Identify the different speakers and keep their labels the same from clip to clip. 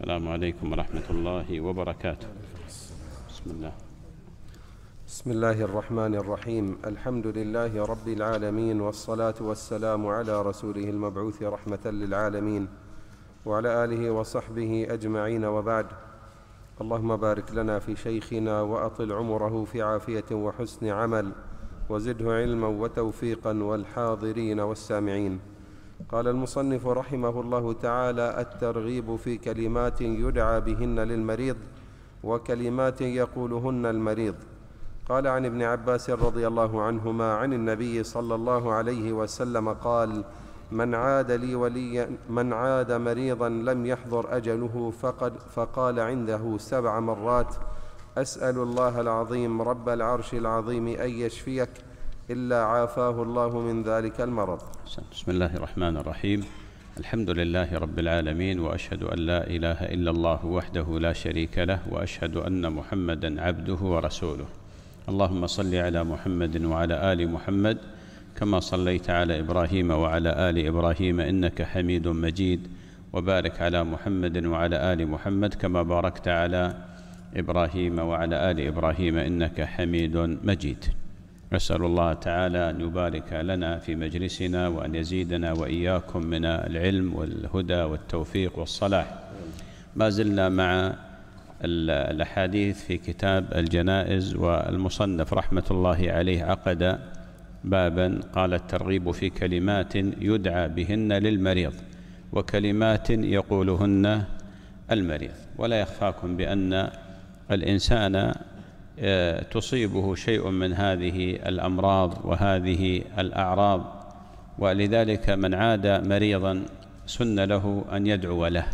Speaker 1: السلام عليكم ورحمة
Speaker 2: الله وبركاته بسم الله
Speaker 1: بسم الله الرحمن الرحيم الحمد لله رب العالمين والصلاة والسلام على رسوله المبعوث رحمة للعالمين وعلى آله وصحبه أجمعين وبعد اللهم بارك لنا في شيخنا وأطل عمره في عافية وحسن عمل وزده علما وتوفيقا والحاضرين والسامعين قال المصنف رحمه الله تعالى الترغيب في كلمات يدعى بهن للمريض وكلمات يقولهن المريض قال عن ابن عباس رضي الله عنهما عن النبي صلى الله عليه وسلم قال من عاد لي وليا من عاد مريضا لم يحضر اجله فقد فقال عنده سبع مرات اسال الله العظيم رب العرش العظيم ان يشفيك إلا عافاه الله من ذلك المرض
Speaker 2: بسم الله الرحمن الرحيم الحمد لله رب العالمين وأشهد أن لا إله إلا الله وحده لا شريك له وأشهد أن محمدا عبده ورسوله اللهم صل على محمد وعلى آل محمد كما صليت على إبراهيم وعلى آل إبراهيم إنك حميد مجيد وبارك على محمد وعلى آل محمد كما باركت على إبراهيم وعلى آل إبراهيم إنك حميد مجيد نسأل الله تعالى أن يبارك لنا في مجلسنا وأن يزيدنا وإياكم من العلم والهدى والتوفيق والصلاح ما زلنا مع الأحاديث في كتاب الجنائز والمصنف رحمة الله عليه عقد بابا قال الترغيب في كلمات يدعى بهن للمريض وكلمات يقولهن المريض ولا يخفاكم بأن الإنسان آه، تصيبه شيء من هذه الأمراض وهذه الأعراض ولذلك من عاد مريضا سن له أن يدعو له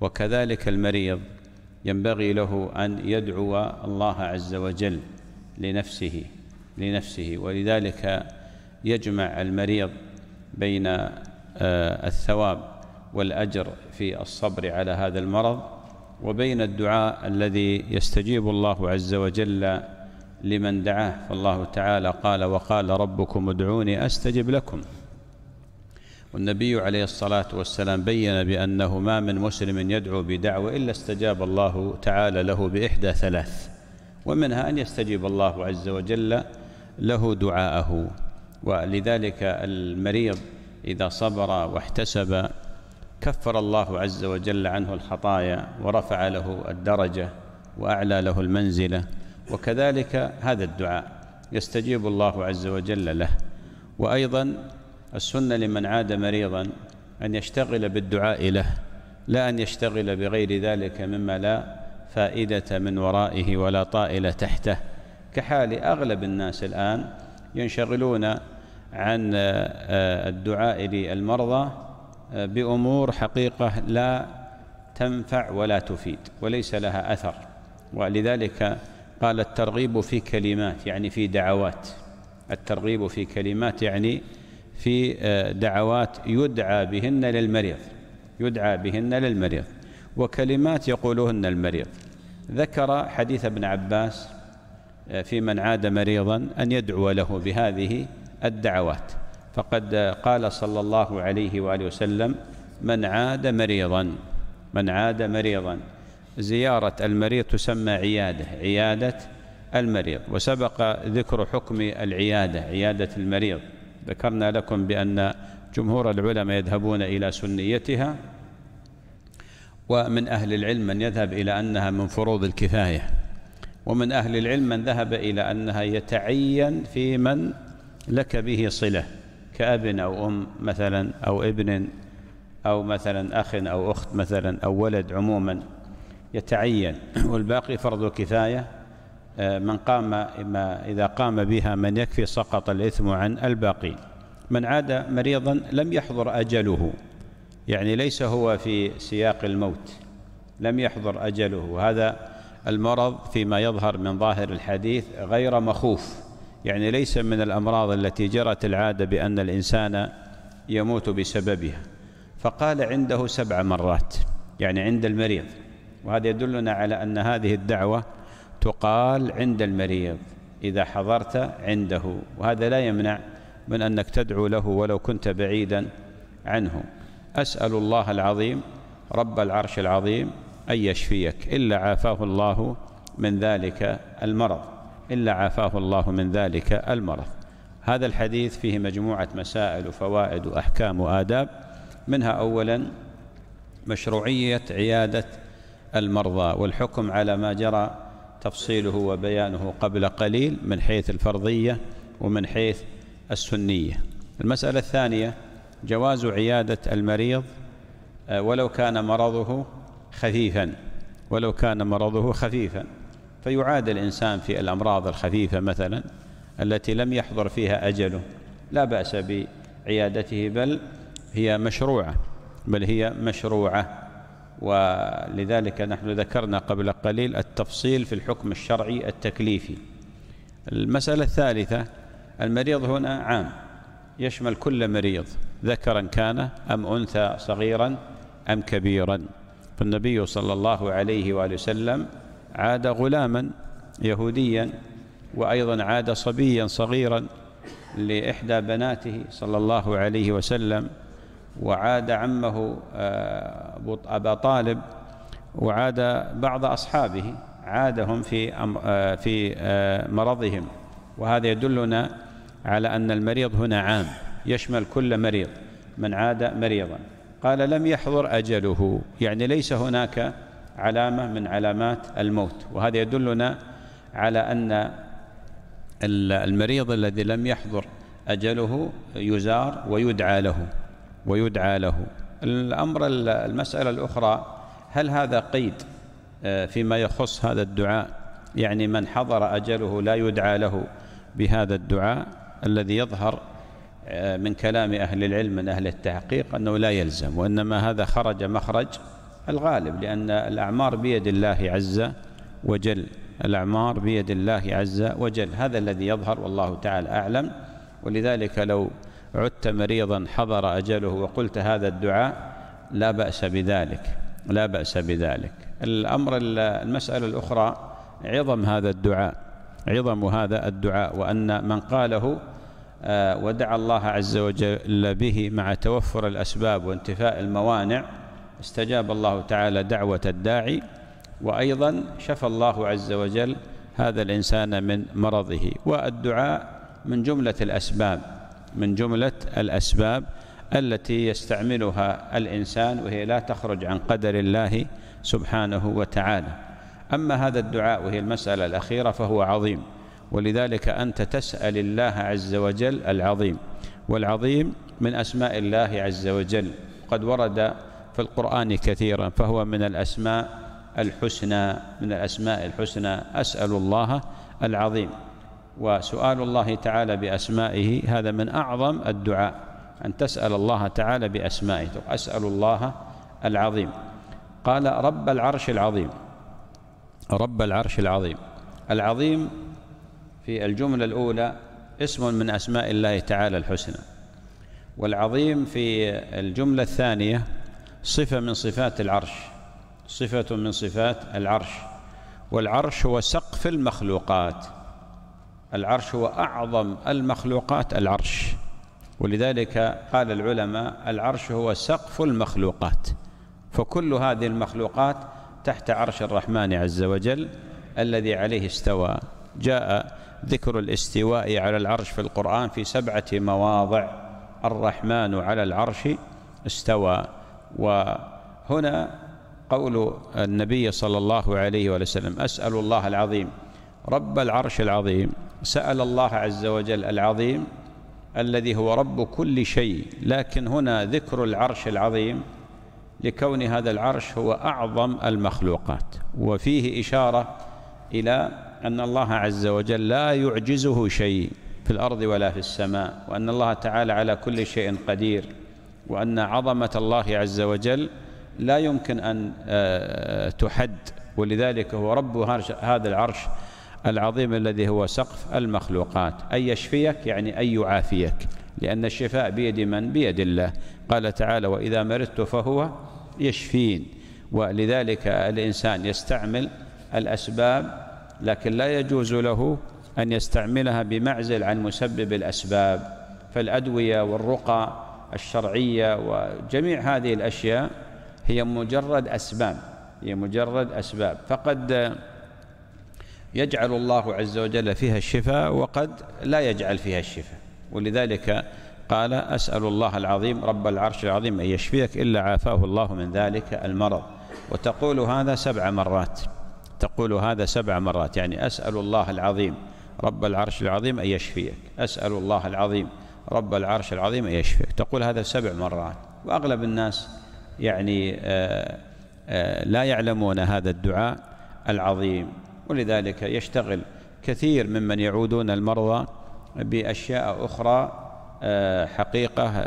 Speaker 2: وكذلك المريض ينبغي له أن يدعو الله عز وجل لنفسه لنفسه ولذلك يجمع المريض بين آه، الثواب والأجر في الصبر على هذا المرض وبين الدعاء الذي يستجيب الله عز وجل لمن دعاه فالله تعالى قال وقال ربكم ادعوني أستجب لكم والنبي عليه الصلاة والسلام بين بأنه ما من مسلم يدعو بدعوة إلا استجاب الله تعالى له بإحدى ثلاث ومنها أن يستجيب الله عز وجل له دعاءه ولذلك المريض إذا صبر واحتسب كفر الله عز وجل عنه الخطايا ورفع له الدرجة وأعلى له المنزلة وكذلك هذا الدعاء يستجيب الله عز وجل له وأيضا السنة لمن عاد مريضا أن يشتغل بالدعاء له لا أن يشتغل بغير ذلك مما لا فائدة من ورائه ولا طائل تحته كحال أغلب الناس الآن ينشغلون عن آه، الدعاء للمرضى بأمور حقيقة لا تنفع ولا تفيد وليس لها أثر ولذلك قال الترغيب في كلمات يعني في دعوات الترغيب في كلمات يعني في آه، دعوات يدعى بهن للمريض يدعى بهن للمريض وكلمات يقولهن المريض ذكر حديث ابن عباس آه، في من عاد مريضا ان يدعو له بهذه الدعوات فقد قال صلى الله عليه وآله وسلم من عاد مريضا من عاد مريضا زيارة المريض تسمى عيادة عيادة المريض وسبق ذكر حكم العيادة عيادة المريض ذكرنا لكم بأن جمهور العلماء يذهبون إلى سنيتها ومن أهل العلم من يذهب إلى أنها من فروض الكفاية ومن أهل العلم من ذهب إلى أنها يتعين في من لك به صلة كأب أو أم مثلا أو ابن أو مثلا أخ أو أخت مثلا أو ولد عموما يتعين والباقي فرض كفاية آه، من قام إما إذا قام بها من يكفي سقط الإثم عن الباقي من عاد مريضا لم يحضر أجله يعني ليس هو في سياق الموت لم يحضر أجله هذا المرض فيما يظهر من ظاهر الحديث غير مخوف يعني ليس من الأمراض التي جرت العادة بأن الإنسان يموت بسببها فقال عنده سبع مرات يعني عند المريض وهذا يدلنا على أن هذه الدعوة تقال عند المريض إذا حضرت عنده وهذا لا يمنع من أنك تدعو له ولو كنت بعيدا عنه أسأل الله العظيم رب العرش العظيم أن يشفيك إلا عافاه الله من ذلك المرض إلا عافاه الله من ذلك المرض هذا الحديث فيه مجموعة مسائل وفوائد وأحكام وآداب منها أولا مشروعية عيادة المرضى والحكم على ما جرى تفصيله وبيانه قبل قليل من حيث الفرضية ومن حيث السنية المسألة الثانية جواز عيادة المريض آه، ولو كان مرضه خفيفا ولو كان مرضه خفيفا فيعاد الإنسان في الأمراض الخفيفة مثلا التي لم يحضر فيها أجله لا بأس بعيادته بل هي مشروعة بل هي مشروعة ولذلك نحن ذكرنا قبل قليل التفصيل في الحكم الشرعي التكليفي المسألة الثالثة المريض هنا عام يشمل كل مريض ذكرا كان أم أنثى صغيرا أم كبيرا فالنبي صلى الله عليه وآله وسلم عاد غلاما يهوديا وأيضا عاد صبيا صغيرا لإحدى بناته صلى الله عليه وسلم وعاد عمه آه، أبا طالب وعاد بعض أصحابه عادهم في آه، في آه، مرضهم وهذا يدلنا على أن المريض هنا عام يشمل كل مريض من عاد مريضا قال لم يحضر أجله يعني ليس هناك علامة من علامات الموت وهذا يدلنا على أن المريض الذي لم يحضر أجله يزار ويدعى له ويدعى له الأمر المسألة الأخرى هل هذا قيد آه، فيما يخص هذا الدعاء يعني من حضر أجله لا يدعى له بهذا الدعاء الذي يظهر آه، من كلام أهل العلم من أهل التحقيق أنه لا يلزم وإنما هذا خرج مخرج الغالب لأن الأعمار بيد الله عز وجل الأعمار بيد الله عز وجل هذا الذي يظهر والله تعالى أعلم ولذلك لو عدت مريضا حضر أجله وقلت هذا الدعاء لا بأس بذلك لا بأس بذلك الأمر المسألة الأخرى عظم هذا الدعاء عظم هذا الدعاء وأن من قاله آه، ودعا الله عز وجل به مع توفر الأسباب وانتفاء الموانع استجاب الله تعالى دعوة الداعي وأيضا شفى الله عز وجل هذا الإنسان من مرضه والدعاء من جملة الأسباب من جملة الأسباب التي يستعملها الإنسان وهي لا تخرج عن قدر الله سبحانه وتعالى أما هذا الدعاء وهي المسألة الأخيرة فهو عظيم ولذلك أنت تسأل الله عز وجل العظيم والعظيم من أسماء الله عز وجل قد ورد في القرآن كثيرا فهو من الأسماء الحسنى من الأسماء الحسنى أسأل الله العظيم وسؤال الله تعالى بأسمائه هذا من أعظم الدعاء أن تسأل الله تعالى بأسمائه أسأل الله العظيم قال رب العرش العظيم رب العرش العظيم العظيم في الجملة الأولى اسم من أسماء الله تعالى الحسنى والعظيم في الجملة الثانية صفة من صفات العرش صفة من صفات العرش والعرش هو سقف المخلوقات العرش هو أعظم المخلوقات العرش ولذلك قال العلماء العرش هو سقف المخلوقات فكل هذه المخلوقات تحت عرش الرحمن عز وجل الذي عليه استوى جاء ذكر الاستواء على العرش في القرآن في سبعة مواضع الرحمن على العرش استوى وهنا قول النبي صلى الله عليه وسلم أسأل الله العظيم رب العرش العظيم سأل الله عز وجل العظيم الذي هو رب كل شيء لكن هنا ذكر العرش العظيم لكون هذا العرش هو أعظم المخلوقات وفيه إشارة إلى أن الله عز وجل لا يعجزه شيء في الأرض ولا في السماء وأن الله تعالى على كل شيء قدير وأن عظمة الله عز وجل لا يمكن أن آه، تحد ولذلك هو رب هذا العرش العظيم الذي هو سقف المخلوقات أن يشفيك يعني أن يعافيك لأن الشفاء بيد من؟ بيد الله قال تعالى وإذا مرضت فهو يشفين ولذلك الإنسان يستعمل الأسباب لكن لا يجوز له أن يستعملها بمعزل عن مسبب الأسباب فالأدوية والرقى الشرعية وجميع هذه الأشياء هي مجرد أسباب هي مجرد أسباب فقد يجعل الله عز وجل فيها الشفاء وقد لا يجعل فيها الشفاء ولذلك قال أسأل الله العظيم رب العرش العظيم أن يشفيك إلا عافاه الله من ذلك المرض وتقول هذا سبع مرات تقول هذا سبع مرات يعني أسأل الله العظيم رب العرش العظيم أن يشفيك أسأل الله العظيم رب العرش العظيم يشفيك تقول هذا سبع مرات وأغلب الناس يعني آه، آه، لا يعلمون هذا الدعاء العظيم ولذلك يشتغل كثير ممن يعودون المرضى بأشياء أخرى آه، حقيقة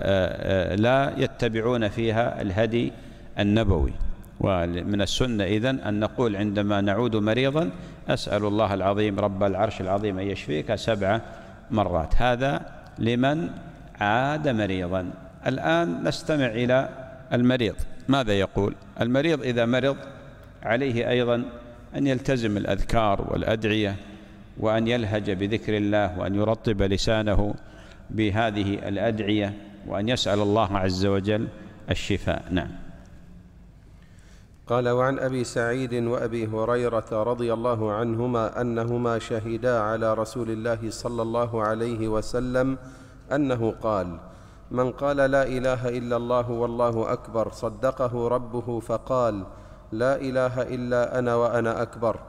Speaker 2: لا يتبعون فيها الهدي النبوي ومن السنة إذن أن نقول عندما نعود مريضا أسأل الله العظيم رب العرش العظيم أن يشفيك سبع مرات هذا لمن عاد مريضا الآن نستمع إلى المريض ماذا يقول المريض إذا مرض عليه أيضا أن يلتزم الأذكار والأدعية وأن يلهج بذكر الله وأن يرطب لسانه بهذه الأدعية وأن يسأل الله عز وجل الشفاء نعم
Speaker 1: قال وعن ابي سعيد وابي هريره رضي الله عنهما انهما شهدا على رسول الله صلى الله عليه وسلم انه قال من قال لا اله الا الله والله اكبر صدقه ربه فقال لا اله الا انا وانا اكبر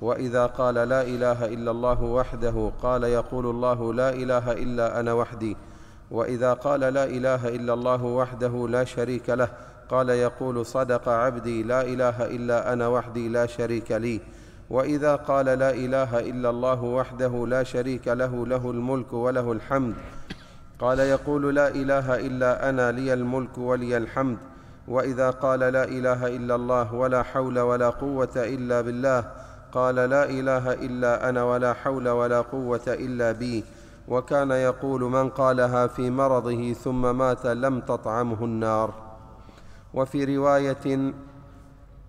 Speaker 1: واذا قال لا اله الا الله وحده قال يقول الله لا اله الا انا وحدي واذا قال لا اله الا الله وحده لا شريك له قال يقول صدق عبدي لا اله الا انا وحدي لا شريك لي واذا قال لا اله الا الله وحده لا شريك له له الملك وله الحمد قال يقول لا اله الا انا لي الملك ولي الحمد واذا قال لا اله الا الله ولا حول ولا قوه الا بالله قال لا اله الا انا ولا حول ولا قوه الا بي وكان يقول من قالها في مرضه ثم مات لم تطعمه النار وفي روايه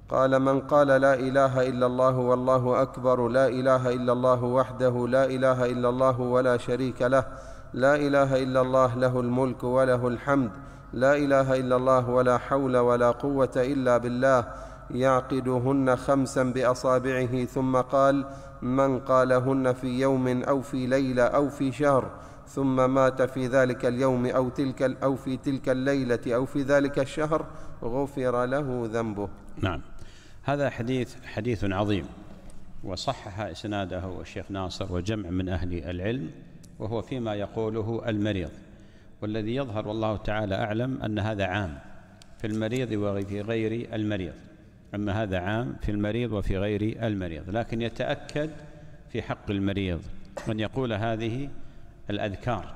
Speaker 1: قال من قال لا اله الا الله والله اكبر لا اله الا الله وحده لا اله الا الله ولا شريك له لا اله الا الله له الملك وله الحمد لا اله الا الله ولا حول ولا قوه الا بالله يعقدهن خمسا باصابعه ثم قال من قالهن في يوم او في ليله او في شهر ثم مات في ذلك اليوم أو, تلك أو في تلك الليلة أو في ذلك الشهر غفر له ذنبه
Speaker 2: نعم هذا حديث حديث عظيم وصحح إسناده الشيخ ناصر وجمع من أهل العلم وهو فيما يقوله المريض والذي يظهر والله تعالى أعلم أن هذا عام في المريض وفي غير المريض أما هذا عام في المريض وفي غير المريض لكن يتأكد في حق المريض أن يقول هذه الأذكار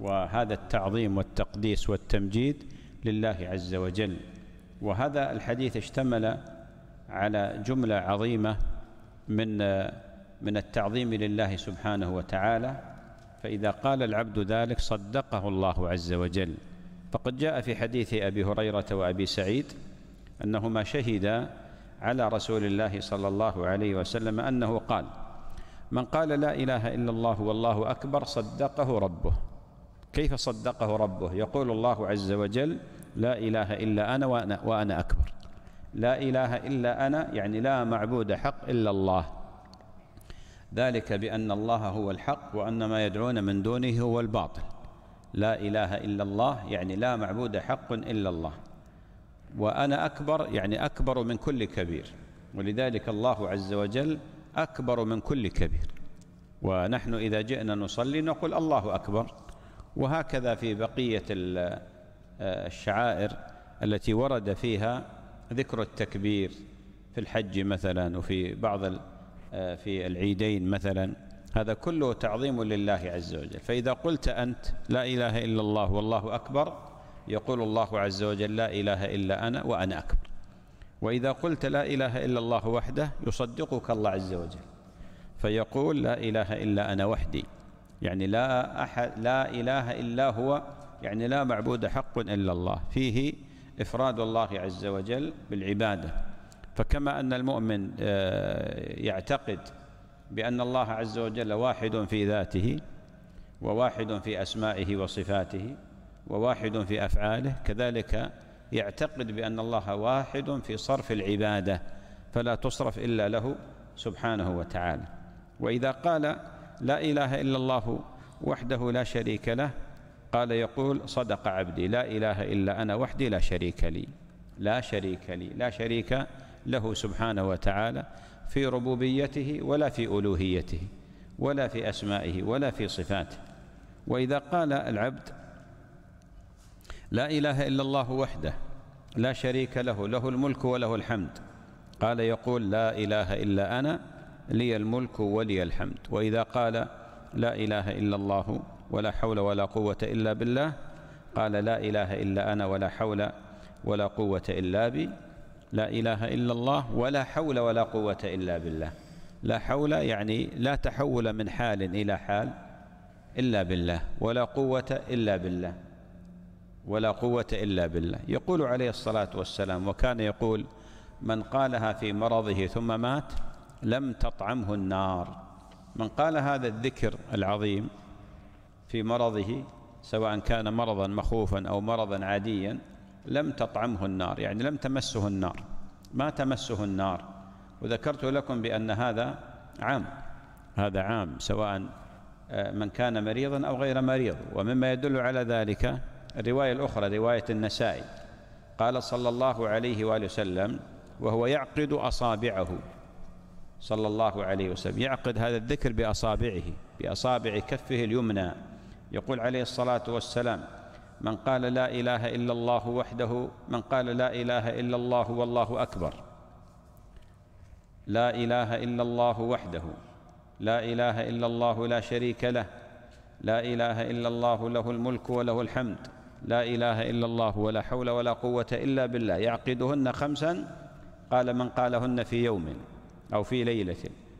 Speaker 2: وهذا التعظيم والتقديس والتمجيد لله عز وجل وهذا الحديث اشتمل على جملة عظيمة من من التعظيم لله سبحانه وتعالى فإذا قال العبد ذلك صدقه الله عز وجل فقد جاء في حديث أبي هريرة وأبي سعيد أنهما شهدا على رسول الله صلى الله عليه وسلم أنه قال من قال لا إله إلا الله والله أكبر صدقه ربه كيف صدقه ربه يقول الله عز وجل لا إله إلا أنا وأنا, وأنا أكبر لا إله إلا أنا يعني لا معبود حق إلا الله ذلك بأن الله هو الحق وأن ما يدعون من دونه هو الباطل لا إله إلا الله يعني لا معبود حق إلا الله وأنا أكبر يعني أكبر من كل كبير ولذلك الله عز وجل أكبر من كل كبير ونحن إذا جئنا نصلي نقول الله أكبر وهكذا في بقية آه، الشعائر التي ورد فيها ذكر التكبير في الحج مثلا وفي بعض آه، في العيدين مثلا هذا كله تعظيم لله عز وجل فإذا قلت أنت لا إله إلا الله والله أكبر يقول الله عز وجل لا إله إلا أنا وأنا أكبر واذا قلت لا اله الا الله وحده يصدقك الله عز وجل فيقول لا اله الا انا وحدي يعني لا احد لا اله الا هو يعني لا معبود حق الا الله فيه افراد الله عز وجل بالعباده فكما ان المؤمن آه، يعتقد بان الله عز وجل واحد في ذاته وواحد في اسمائه وصفاته وواحد في افعاله كذلك يعتقد بأن الله واحد في صرف العبادة فلا تصرف إلا له سبحانه وتعالى وإذا قال لا إله إلا الله وحده لا شريك له قال يقول صدق عبدي لا إله إلا أنا وحدي لا شريك لي لا شريك لي لا شريك له سبحانه وتعالى في ربوبيته ولا في ألوهيته ولا في أسمائه ولا في صفاته وإذا قال العبد لا إله إلا الله وحده لا شريك له له الملك وله الحمد قال يقول لا إله إلا أنا لي الملك ولي الحمد وإذا قال لا إله إلا الله ولا حول ولا قوة إلا بالله قال لا إله إلا أنا ولا حول ولا قوة إلا بي لا إله إلا الله ولا حول ولا قوة إلا بالله لا حول يعني لا تحول من حال إلى حال إلا بالله ولا قوة إلا بالله ولا قوة إلا بالله يقول عليه الصلاة والسلام وكان يقول من قالها في مرضه ثم مات لم تطعمه النار من قال هذا الذكر العظيم في مرضه سواء كان مرضا مخوفا أو مرضا عاديا لم تطعمه النار يعني لم تمسه النار ما تمسه النار وذكرت لكم بأن هذا عام هذا عام سواء آه، من كان مريضا أو غير مريض ومما يدل على ذلك الرواية الأخرى رواية النسائي قال صلى الله عليه وآله وسلم وهو يعقد أصابعه صلى الله عليه وسلم يعقد هذا الذكر بأصابعه بأصابع كفه اليمنى يقول عليه الصلاة والسلام من قال لا إله إلا الله وحده من قال لا إله إلا الله والله أكبر لا إله إلا الله وحده لا إله إلا الله لا شريك له لا إله إلا الله له الملك وله الحمد لا إله إلا الله ولا حول ولا قوة إلا بالله يعقدهن خمسا قال من قالهن في يوم أو في ليلة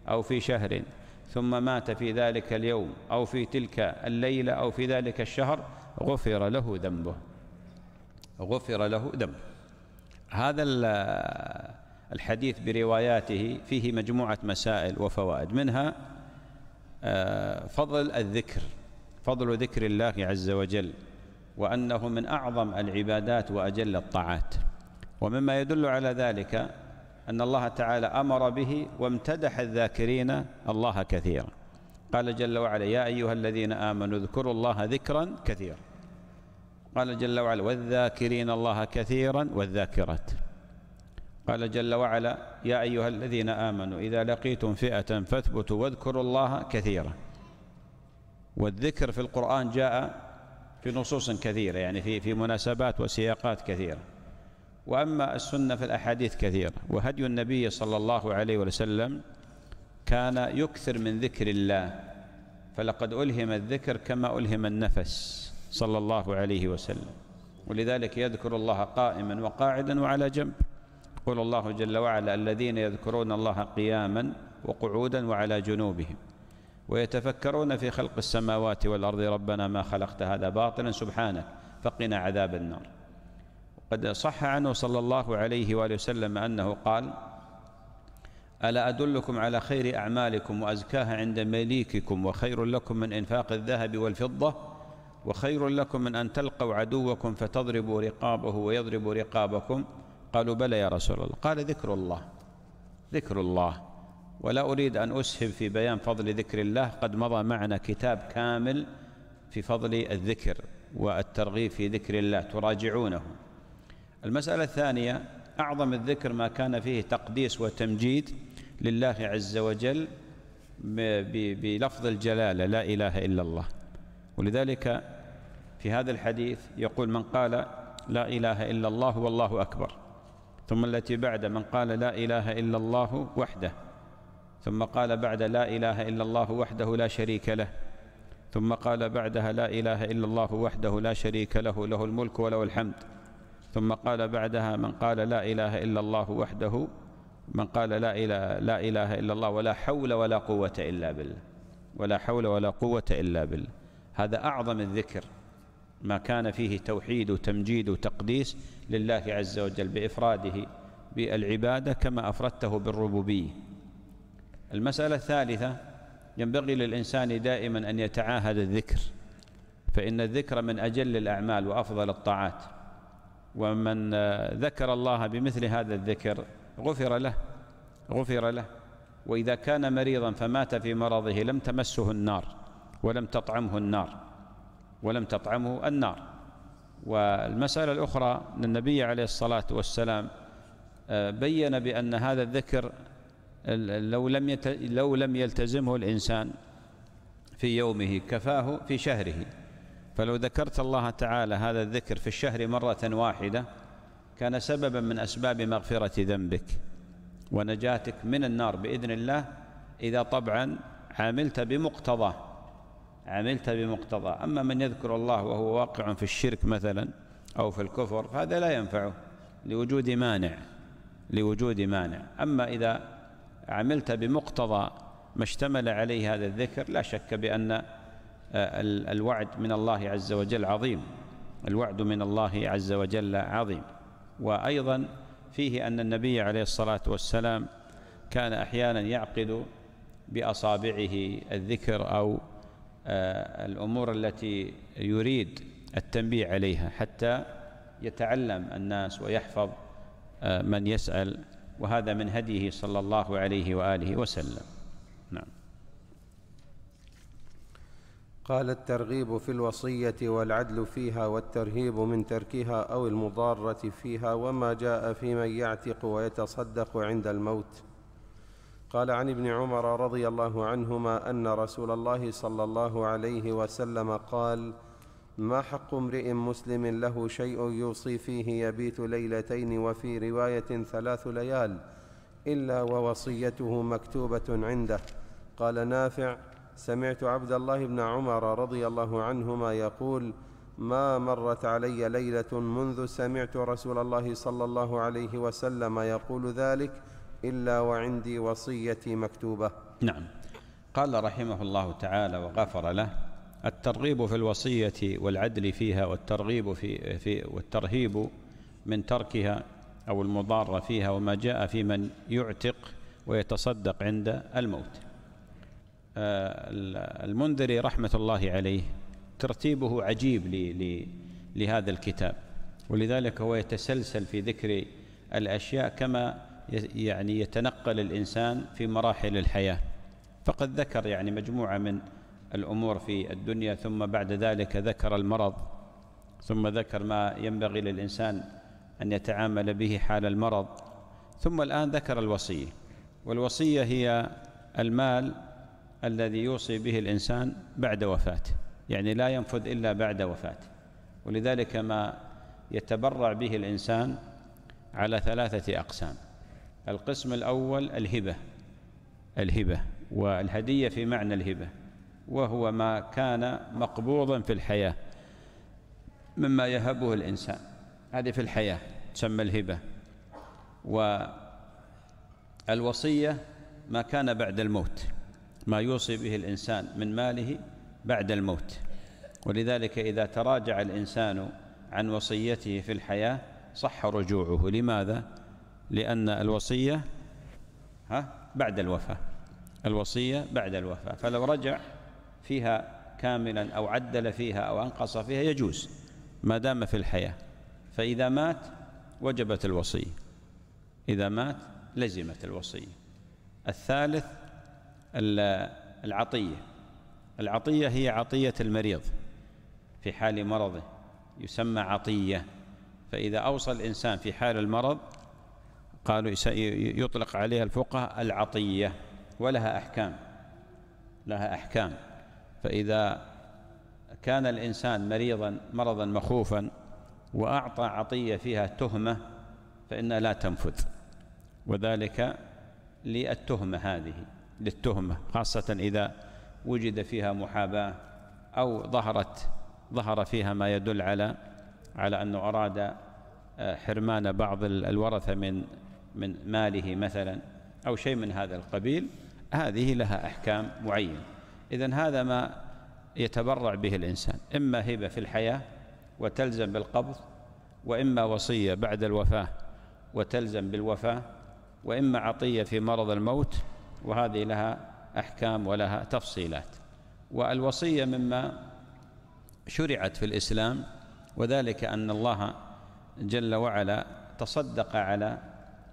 Speaker 2: أو في شهر ثم مات في ذلك اليوم أو في تلك الليلة أو في ذلك الشهر غفر له ذنبه غفر له ذنبه هذا الحديث برواياته فيه مجموعة مسائل وفوائد منها آه، فضل الذكر فضل ذكر الله عز وجل وأنه من أعظم العبادات وأجل الطاعات ومما يدل على ذلك أن الله تعالى أمر به وامتدح الذاكرين الله كثيرا قال جل وعلا يا أيها الذين آمنوا اذكروا الله ذكرا كثيرا قال جل وعلا والذاكرين الله كثيرا والذاكرات قال جل وعلا يا أيها الذين آمنوا إذا لقيتم فئة فاثبتوا واذكروا الله كثيرا والذكر في القرآن جاء في نصوص كثيرة يعني في في مناسبات وسياقات كثيرة وأما السنة في الأحاديث كثيرة وهدي النبي صلى الله عليه وسلم كان يكثر من ذكر الله فلقد ألهم الذكر كما ألهم النفس صلى الله عليه وسلم ولذلك يذكر الله قائما وقاعدا وعلى جنب يقول الله جل وعلا الذين يذكرون الله قياما وقعودا وعلى جنوبهم ويتفكرون في خلق السماوات والأرض ربنا ما خلقت هذا باطلا سبحانك فقنا عذاب النار قد صح عنه صلى الله عليه وآله وسلم أنه قال ألا أدلكم على خير أعمالكم وأزكاها عند مليككم وخير لكم من إنفاق الذهب والفضة وخير لكم من أن تلقوا عدوكم فتضربوا رقابه ويضرب رقابكم قالوا بلى يا رسول الله قال ذكر الله ذكر الله ولا أريد أن أسهم في بيان فضل ذكر الله قد مضى معنا كتاب كامل في فضل الذكر والترغيب في ذكر الله تراجعونه المسألة الثانية أعظم الذكر ما كان فيه تقديس وتمجيد لله عز وجل بلفظ الجلالة لا إله إلا الله ولذلك في هذا الحديث يقول من قال لا إله إلا الله والله أكبر ثم التي بعد من قال لا إله إلا الله وحده ثم قال بعد لا إله إلا الله وحده لا شريك له ثم قال بعدها لا إله إلا الله وحده لا شريك له له الملك وله الحمد ثم قال بعدها من قال لا إله إلا الله وحده من قال لا إله, لا إله إلا الله ولا حول ولا قوة إلا بالله ولا حول ولا قوة إلا بالله هذا أعظم الذكر ما كان فيه توحيد وتمجيد وتقديس لله عز وجل بإفراده بالعبادة كما أفردته بالربوبية المسألة الثالثة ينبغي للإنسان دائما أن يتعاهد الذكر فإن الذكر من أجل الأعمال وأفضل الطاعات ومن ذكر الله بمثل هذا الذكر غفر له غفر له وإذا كان مريضا فمات في مرضه لم تمسه النار ولم تطعمه النار ولم تطعمه النار والمسألة الأخرى أن النبي عليه الصلاة والسلام آه، بين بأن هذا الذكر لو لم لو لم يلتزمه الإنسان في يومه كفاه في شهره فلو ذكرت الله تعالى هذا الذكر في الشهر مرة واحدة كان سببا من أسباب مغفرة ذنبك ونجاتك من النار بإذن الله إذا طبعا عملت بمقتضاه عملت بمقتضاه أما من يذكر الله وهو واقع في الشرك مثلا أو في الكفر فهذا لا ينفعه لوجود مانع لوجود مانع أما إذا عملت بمقتضى ما اشتمل عليه هذا الذكر لا شك بأن آه، الوعد من الله عز وجل عظيم الوعد من الله عز وجل عظيم وأيضا فيه أن النبي عليه الصلاة والسلام كان أحيانا يعقد بأصابعه الذكر أو آه، الأمور التي يريد التنبيه عليها حتى يتعلم الناس ويحفظ آه، من يسأل وهذا من هديه صلى الله عليه واله وسلم نعم
Speaker 1: قال الترغيب في الوصيه والعدل فيها والترهيب من تركها او المضاره فيها وما جاء في من يعتق ويتصدق عند الموت قال عن ابن عمر رضي الله عنهما ان رسول الله صلى الله عليه وسلم قال ما حق امرئ مسلم له شيء يوصي فيه يبيت ليلتين وفي روايه ثلاث ليال الا ووصيته مكتوبه عنده قال نافع سمعت عبد الله بن عمر رضي الله عنهما يقول ما مرت علي ليله منذ سمعت رسول الله صلى الله عليه وسلم يقول ذلك الا وعندي وصيتي
Speaker 2: مكتوبه نعم قال رحمه الله تعالى وغفر له الترغيب في الوصية والعدل فيها والترغيب في, في والترهيب من تركها أو المضارة فيها وما جاء في من يعتق ويتصدق عند الموت آه، المنذري رحمة الله عليه ترتيبه عجيب لهذا الكتاب ولذلك هو يتسلسل في ذكر الأشياء كما يعني يتنقل الإنسان في مراحل الحياة فقد ذكر يعني مجموعة من الأمور في الدنيا ثم بعد ذلك ذكر المرض ثم ذكر ما ينبغي للإنسان أن يتعامل به حال المرض ثم الآن ذكر الوصية والوصية هي المال الذي يوصي به الإنسان بعد وفاته يعني لا ينفذ إلا بعد وفاته ولذلك ما يتبرع به الإنسان على ثلاثة أقسام القسم الأول الهبة الهبة والهدية في معنى الهبة وهو ما كان مقبوضا في الحياة مما يهبه الإنسان هذه في الحياة تسمى الهبة والوصية ما كان بعد الموت ما يوصي به الإنسان من ماله بعد الموت ولذلك إذا تراجع الإنسان عن وصيته في الحياة صح رجوعه لماذا؟ لأن الوصية ها بعد الوفاة الوصية بعد الوفاة فلو رجع فيها كاملا أو عدل فيها أو أنقص فيها يجوز ما دام في الحياة فإذا مات وجبت الوصية إذا مات لزمت الوصية الثالث العطية العطية هي عطية المريض في حال مرضه يسمى عطية فإذا أوصى الإنسان في حال المرض قالوا يطلق عليها الفقهاء العطية ولها أحكام لها أحكام فإذا كان الإنسان مريضا مرضا مخوفا وأعطى عطية فيها تهمة فإنها لا تنفذ وذلك للتهمة هذه للتهمة خاصة إذا وجد فيها محاباة أو ظهرت ظهر فيها ما يدل على على أنه أراد آه، حرمان بعض الورثة من من ماله مثلا أو شيء من هذا القبيل هذه لها أحكام معينة إذا هذا ما يتبرع به الإنسان إما هبة في الحياة وتلزم بالقبض وإما وصية بعد الوفاة وتلزم بالوفاة وإما عطية في مرض الموت وهذه لها أحكام ولها تفصيلات والوصية مما شرعت في الإسلام وذلك أن الله جل وعلا تصدق على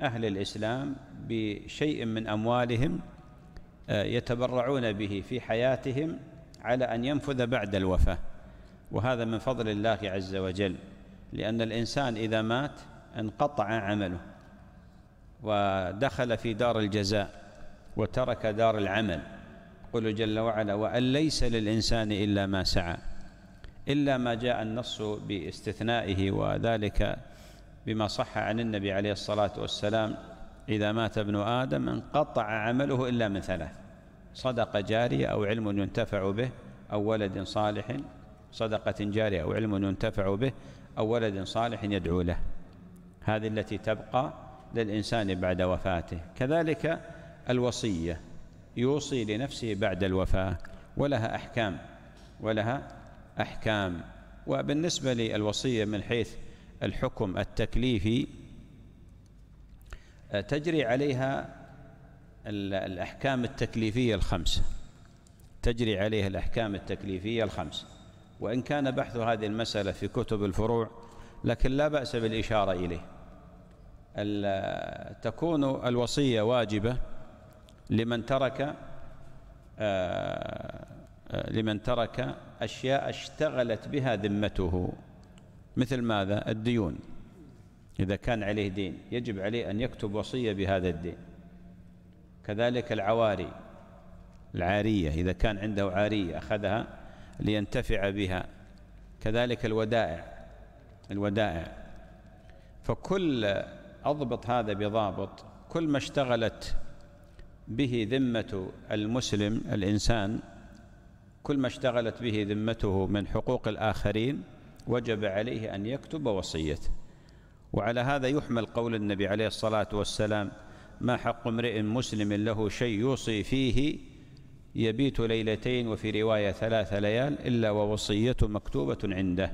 Speaker 2: أهل الإسلام بشيء من أموالهم يتبرعون به في حياتهم على أن ينفذ بعد الوفاة وهذا من فضل الله عز وجل لأن الإنسان إذا مات انقطع عمله ودخل في دار الجزاء وترك دار العمل يقول جل وعلا وأن ليس للإنسان إلا ما سعى إلا ما جاء النص باستثنائه وذلك بما صح عن النبي عليه الصلاة والسلام إذا مات ابن آدم انقطع عمله إلا من ثلاث صدقة جارية أو علم ينتفع به أو ولد صالح صدقة جارية أو علم ينتفع به أو ولد صالح يدعو له هذه التي تبقى للإنسان بعد وفاته كذلك الوصية يوصي لنفسه بعد الوفاة ولها أحكام ولها أحكام وبالنسبة للوصية من حيث الحكم التكليفي تجري عليها الأحكام التكليفية الخمسة تجري عليها الأحكام التكليفية الخمسة وإن كان بحث هذه المسألة في كتب الفروع لكن لا بأس بالإشارة إليه تكون الوصية واجبة لمن ترك آه، آه، لمن ترك أشياء اشتغلت بها ذمته مثل ماذا الديون إذا كان عليه دين يجب عليه أن يكتب وصية بهذا الدين كذلك العواري العارية إذا كان عنده عارية أخذها لينتفع بها كذلك الودائع الودائع فكل أضبط هذا بضابط كل ما اشتغلت به ذمة المسلم الإنسان كل ما اشتغلت به ذمته من حقوق الآخرين وجب عليه أن يكتب وصيته وعلى هذا يحمل قول النبي عليه الصلاة والسلام ما حق امرئ مسلم له شيء يوصي فيه يبيت ليلتين وفي رواية ثلاث ليال إلا ووصية مكتوبة عنده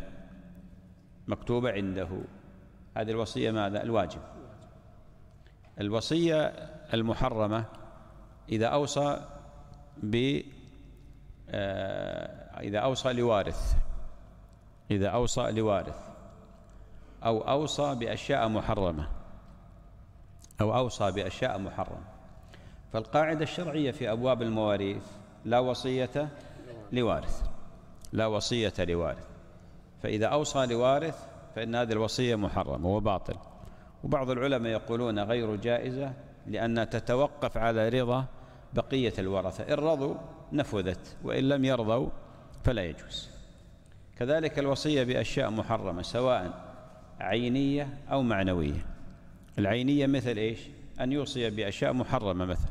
Speaker 2: مكتوبة عنده هذه الوصية ماذا؟ الواجب الوصية المحرمة إذا أوصى ب آه، إذا أوصى لوارث إذا أوصى لوارث أو أوصى بأشياء محرمة أو أوصى بأشياء محرمة فالقاعدة الشرعية في أبواب المواريث لا وصية لوارث لا وصية لوارث فإذا أوصى لوارث فإن هذه الوصية محرمة وباطل وبعض العلماء يقولون غير جائزة لأنها تتوقف على رضا بقية الورثة إن رضوا نفذت وإن لم يرضوا فلا يجوز كذلك الوصية بأشياء محرمة سواء عينية أو معنوية العينية مثل إيش أن يوصي بأشياء محرمة مثلا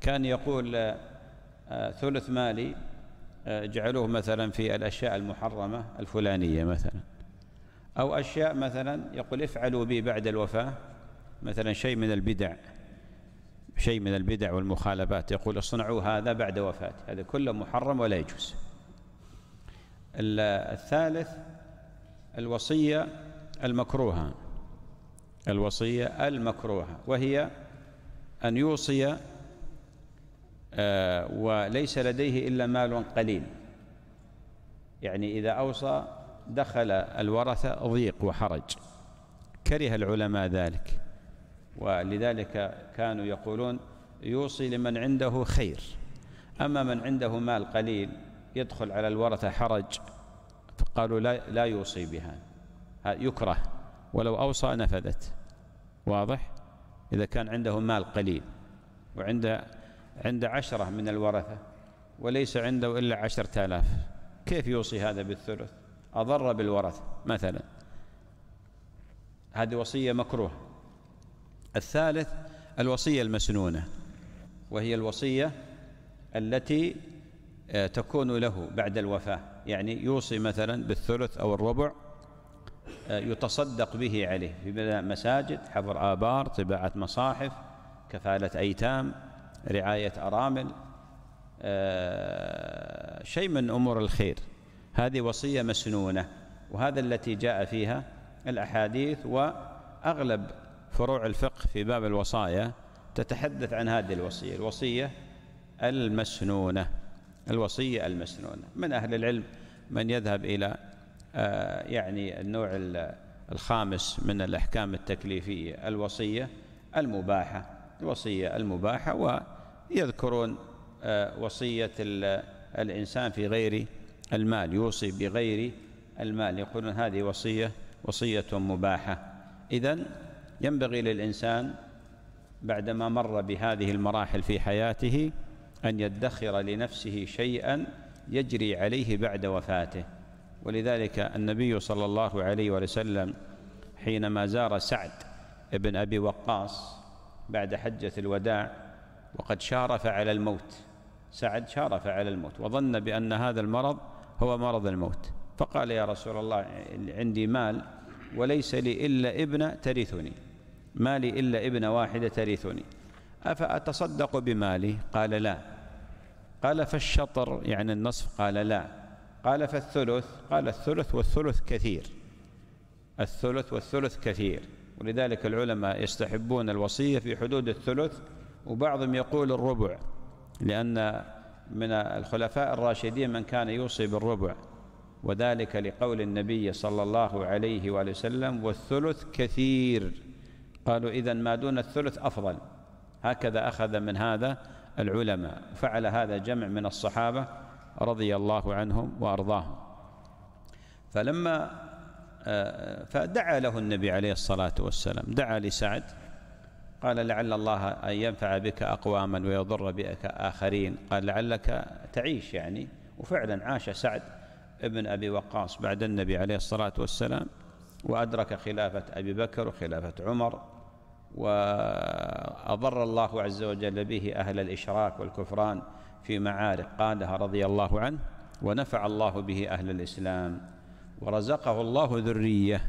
Speaker 2: كان يقول آه، ثلث مالي اجعلوه آه، مثلا في الأشياء المحرمة الفلانية مثلا أو أشياء مثلا يقول افعلوا بي بعد الوفاة مثلا شيء من البدع شيء من البدع والمخالفات يقول اصنعوا هذا بعد وفاتي هذا كله محرم ولا يجوز الثالث الوصية المكروهة الوصية المكروهة وهي أن يوصي آه وليس لديه إلا مال قليل يعني إذا أوصى دخل الورثة ضيق وحرج كره العلماء ذلك ولذلك كانوا يقولون يوصي لمن عنده خير أما من عنده مال قليل يدخل على الورثة حرج فقالوا لا, لا يوصي بها يكره ولو أوصى نفذت واضح إذا كان عنده مال قليل وعند عند عشرة من الورثة وليس عنده إلا عشرة آلاف كيف يوصي هذا بالثلث أضر بالورثة مثلا هذه وصية مكروهة الثالث الوصية المسنونة وهي الوصية التي آه، تكون له بعد الوفاة يعني يوصي مثلا بالثلث أو الربع يتصدق به عليه في بناء مساجد حفر آبار طباعة مصاحف كفالة أيتام رعاية أرامل آه، شيء من أمور الخير هذه وصية مسنونة وهذا التي جاء فيها الأحاديث وأغلب فروع الفقه في باب الوصايا تتحدث عن هذه الوصية الوصية المسنونة الوصية المسنونة من أهل العلم من يذهب إلى آه، يعني النوع الخامس من الأحكام التكليفية الوصية المباحة الوصية المباحة ويذكرون آه، وصية الإنسان في غير المال يوصي بغير المال يقولون هذه وصية وصية مباحة إذا ينبغي للإنسان بعدما مر بهذه المراحل في حياته أن يدخر لنفسه شيئا يجري عليه بعد وفاته ولذلك النبي صلى الله عليه وسلم حينما زار سعد بن أبي وقاص بعد حجة الوداع وقد شارف على الموت سعد شارف على الموت وظن بأن هذا المرض هو مرض الموت فقال يا رسول الله عندي مال وليس لي إلا ابن ترثني مالي إلا ابن واحدة ترثني أفأتصدق بمالي قال لا قال فالشطر يعني النصف قال لا قال فالثلث قال الثلث والثلث كثير الثلث والثلث كثير ولذلك العلماء يستحبون الوصية في حدود الثلث وبعضهم يقول الربع لأن من الخلفاء الراشدين من كان يوصي بالربع وذلك لقول النبي صلى الله عليه وآله وسلم والثلث كثير قالوا إذا ما دون الثلث أفضل هكذا أخذ من هذا العلماء فعل هذا جمع من الصحابة رضي الله عنهم وأرضاهم فلما آه، فدعا له النبي عليه الصلاة والسلام دعا لسعد قال لعل الله أن ينفع بك أقواما ويضر بك آخرين قال لعلك تعيش يعني وفعلا عاش سعد ابن أبي وقاص بعد النبي عليه الصلاة والسلام وأدرك خلافة أبي بكر وخلافة عمر وأضر الله عز وجل به أهل الإشراك والكفران في معارك قادها رضي الله عنه ونفع الله به أهل الإسلام ورزقه الله ذرية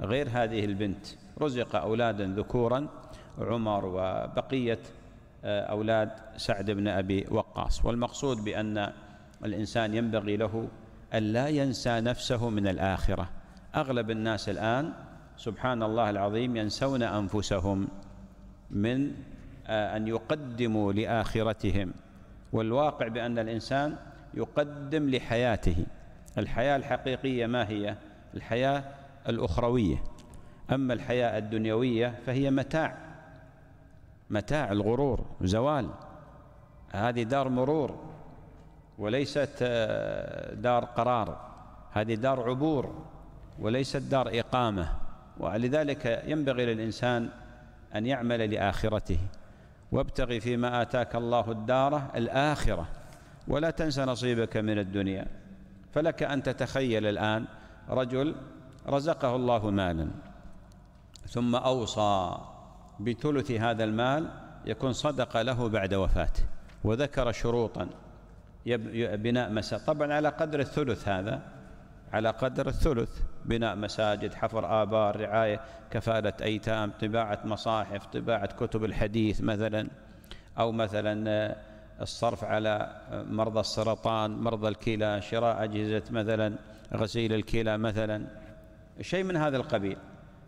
Speaker 2: غير هذه البنت رزق أولادا ذكورا عمر وبقية آه، أولاد سعد بن أبي وقاص والمقصود بأن الإنسان ينبغي له أن لا ينسى نفسه من الآخرة أغلب الناس الآن سبحان الله العظيم ينسون أنفسهم من آه، أن يقدموا لآخرتهم والواقع بأن الإنسان يقدم لحياته الحياة الحقيقية ما هي؟ الحياة الأخروية أما الحياة الدنيوية فهي متاع متاع الغرور زوال هذه دار مرور وليست آه، دار قرار هذه دار عبور وليست دار إقامة ولذلك ينبغي للإنسان أن يعمل لآخرته وابتغ فيما آتاك الله الدار الآخرة ولا تنس نصيبك من الدنيا فلك أن تتخيل الآن رجل رزقه الله مالا ثم أوصى بثلث هذا المال يكون صدقة له بعد وفاته وذكر شروطا بناء مسألة طبعا على قدر الثلث هذا على قدر الثلث بناء مساجد حفر آبار رعاية كفالة أيتام طباعة مصاحف طباعة كتب الحديث مثلا أو مثلا آه، الصرف على آه، مرضى السرطان مرضى الكلى شراء أجهزة مثلا غسيل الكلى مثلا شيء من هذا القبيل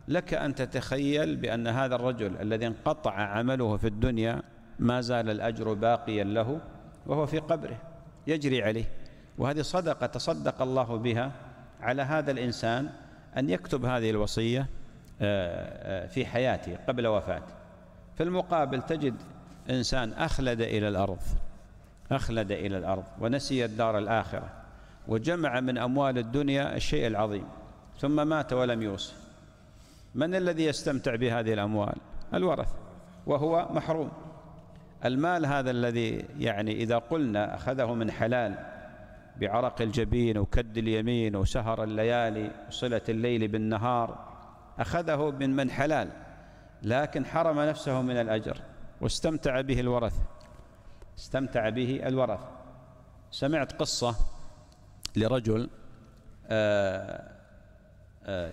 Speaker 2: لك أن تتخيل بأن هذا الرجل الذي انقطع عمله في الدنيا ما زال الأجر باقيا له وهو في قبره يجري عليه وهذه صدقة تصدق الله بها على هذا الإنسان أن يكتب هذه الوصية آه، آه، في حياته قبل وفاته في المقابل تجد إنسان أخلد إلى الأرض أخلد إلى الأرض ونسي الدار الآخرة وجمع من أموال الدنيا الشيء العظيم ثم مات ولم يوصف من الذي يستمتع بهذه الأموال الورث وهو محروم المال هذا الذي يعني إذا قلنا أخذه من حلال بعرق الجبين وكد اليمين وسهر الليالي وصلة الليل بالنهار أخذه من من حلال لكن حرم نفسه من الأجر واستمتع به الورث استمتع به الورث سمعت قصة لرجل آآ آه، آآ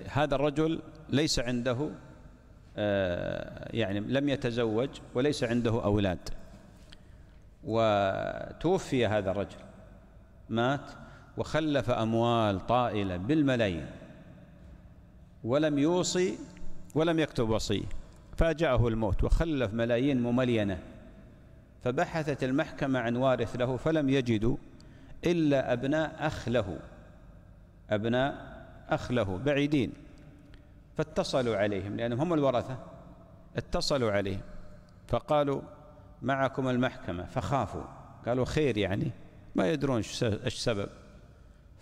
Speaker 2: آه، هذا الرجل ليس عنده آه، يعني لم يتزوج وليس عنده أولاد وتوفي هذا الرجل مات وخلف أموال طائلة بالملايين ولم يوصي ولم يكتب وصيه فاجأه الموت وخلف ملايين مملينة فبحثت المحكمة عن وارث له فلم يجدوا إلا أبناء أخ له أبناء أخ له بعيدين فاتصلوا عليهم لأنهم هم الورثة اتصلوا عليهم فقالوا معكم المحكمة فخافوا قالوا خير يعني ما يدرون ايش سبب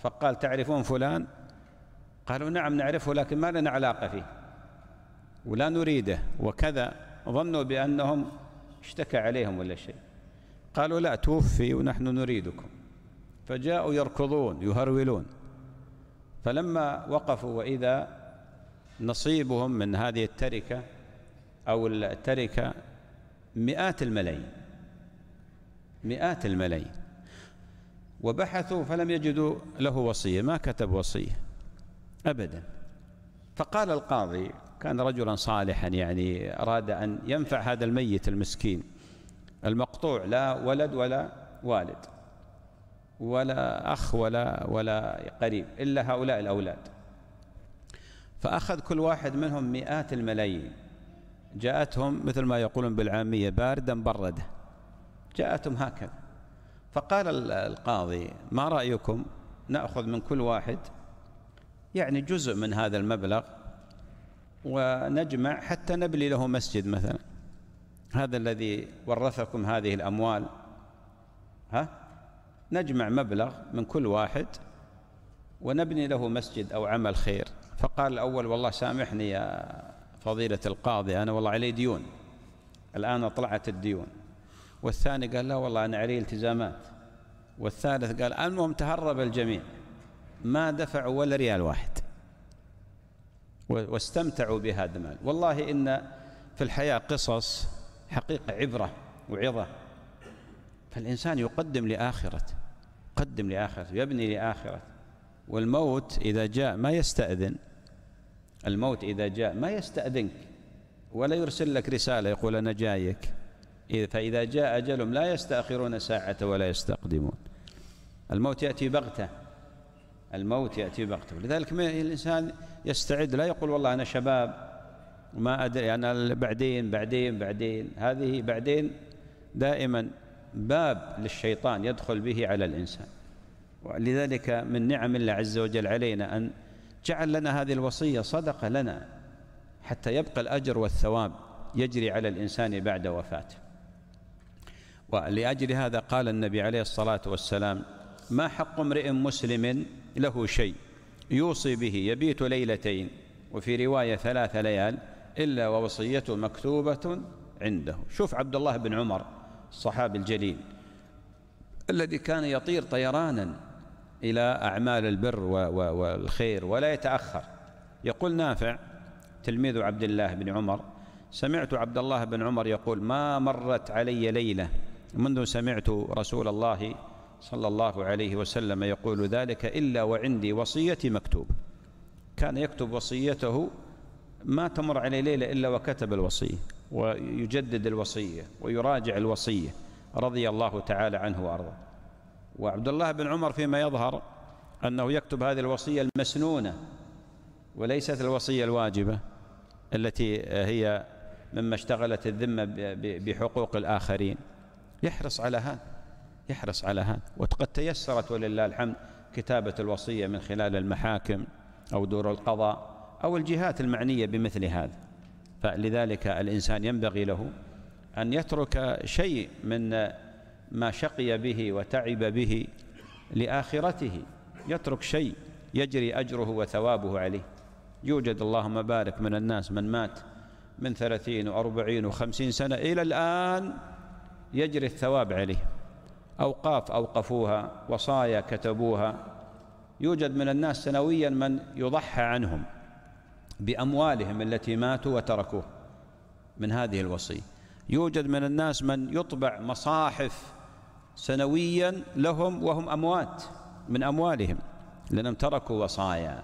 Speaker 2: فقال تعرفون فلان قالوا نعم نعرفه لكن ما لنا علاقه فيه ولا نريده وكذا ظنوا بانهم اشتكى عليهم ولا شيء قالوا لا توفي ونحن نريدكم فجاءوا يركضون يهرولون فلما وقفوا واذا نصيبهم من هذه التركه او التركه مئات الملايين مئات الملايين وبحثوا فلم يجدوا له وصية ما كتب وصية أبدا فقال القاضي كان رجلا صالحا يعني أراد أن ينفع هذا الميت المسكين المقطوع لا ولد ولا والد ولا أخ ولا ولا قريب إلا هؤلاء الأولاد فأخذ كل واحد منهم مئات الملايين جاءتهم مثل ما يقولون بالعامية باردا برده جاءتهم هكذا فقال القاضي ما رأيكم نأخذ من كل واحد يعني جزء من هذا المبلغ ونجمع حتى نبلي له مسجد مثلا هذا الذي ورثكم هذه الأموال ها نجمع مبلغ من كل واحد ونبني له مسجد أو عمل خير فقال الأول والله سامحني يا فضيلة القاضي أنا والله علي ديون الآن طلعت الديون والثاني قال لا والله أنا علي التزامات والثالث قال المهم تهرب الجميع ما دفعوا ولا ريال واحد واستمتعوا بهذا المال والله إن في الحياة قصص حقيقة عبرة وعظة فالإنسان يقدم لآخرته يقدم لآخرته يبني لآخرته والموت إذا جاء ما يستأذن الموت إذا جاء ما يستأذنك ولا يرسل لك رسالة يقول أنا جايك فإذا جاء أجلهم لا يستأخرون ساعة ولا يستقدمون الموت يأتي بغتة الموت يأتي بغتة لذلك الإنسان يستعد لا يقول والله أنا شباب ما أدري أنا بعدين بعدين بعدين هذه بعدين دائما باب للشيطان يدخل به على الإنسان ولذلك من نعم الله عز وجل علينا أن جعل لنا هذه الوصية صدقة لنا حتى يبقى الأجر والثواب يجري على الإنسان بعد وفاته ولأجل هذا قال النبي عليه الصلاة والسلام ما حق امرئ مسلم له شيء يوصي به يبيت ليلتين وفي رواية ثلاث ليال إلا ووصيته مكتوبة عنده شوف عبد الله بن عمر الصحابي الجليل الذي كان يطير طيرانا إلى أعمال البر والخير ولا يتأخر يقول نافع تلميذ عبد الله بن عمر سمعت عبد الله بن عمر يقول ما مرت علي ليله منذ سمعت رسول الله صلى الله عليه وسلم يقول ذلك إلا وعندي وصيتي مكتوب كان يكتب وصيته ما تمر عليه ليلة إلا وكتب الوصية ويجدد الوصية ويراجع الوصية رضي الله تعالى عنه وأرضاه وعبد الله بن عمر فيما يظهر أنه يكتب هذه الوصية المسنونة وليست الوصية الواجبة التي هي مما اشتغلت الذمة بحقوق الآخرين يحرص على هذا يحرص على هذا وقد تيسرت ولله الحمد كتابة الوصية من خلال المحاكم أو دور القضاء أو الجهات المعنية بمثل هذا فلذلك الإنسان ينبغي له أن يترك شيء من ما شقي به وتعب به لآخرته يترك شيء يجري أجره وثوابه عليه يوجد اللهم بارك من الناس من مات من ثلاثين وأربعين وخمسين سنة إلى الآن يجري الثواب عليه أوقاف أوقفوها وصايا كتبوها يوجد من الناس سنويا من يضحى عنهم بأموالهم التي ماتوا وتركوه من هذه الوصية يوجد من الناس من يطبع مصاحف سنويا لهم وهم أموات من أموالهم لأنهم تركوا وصايا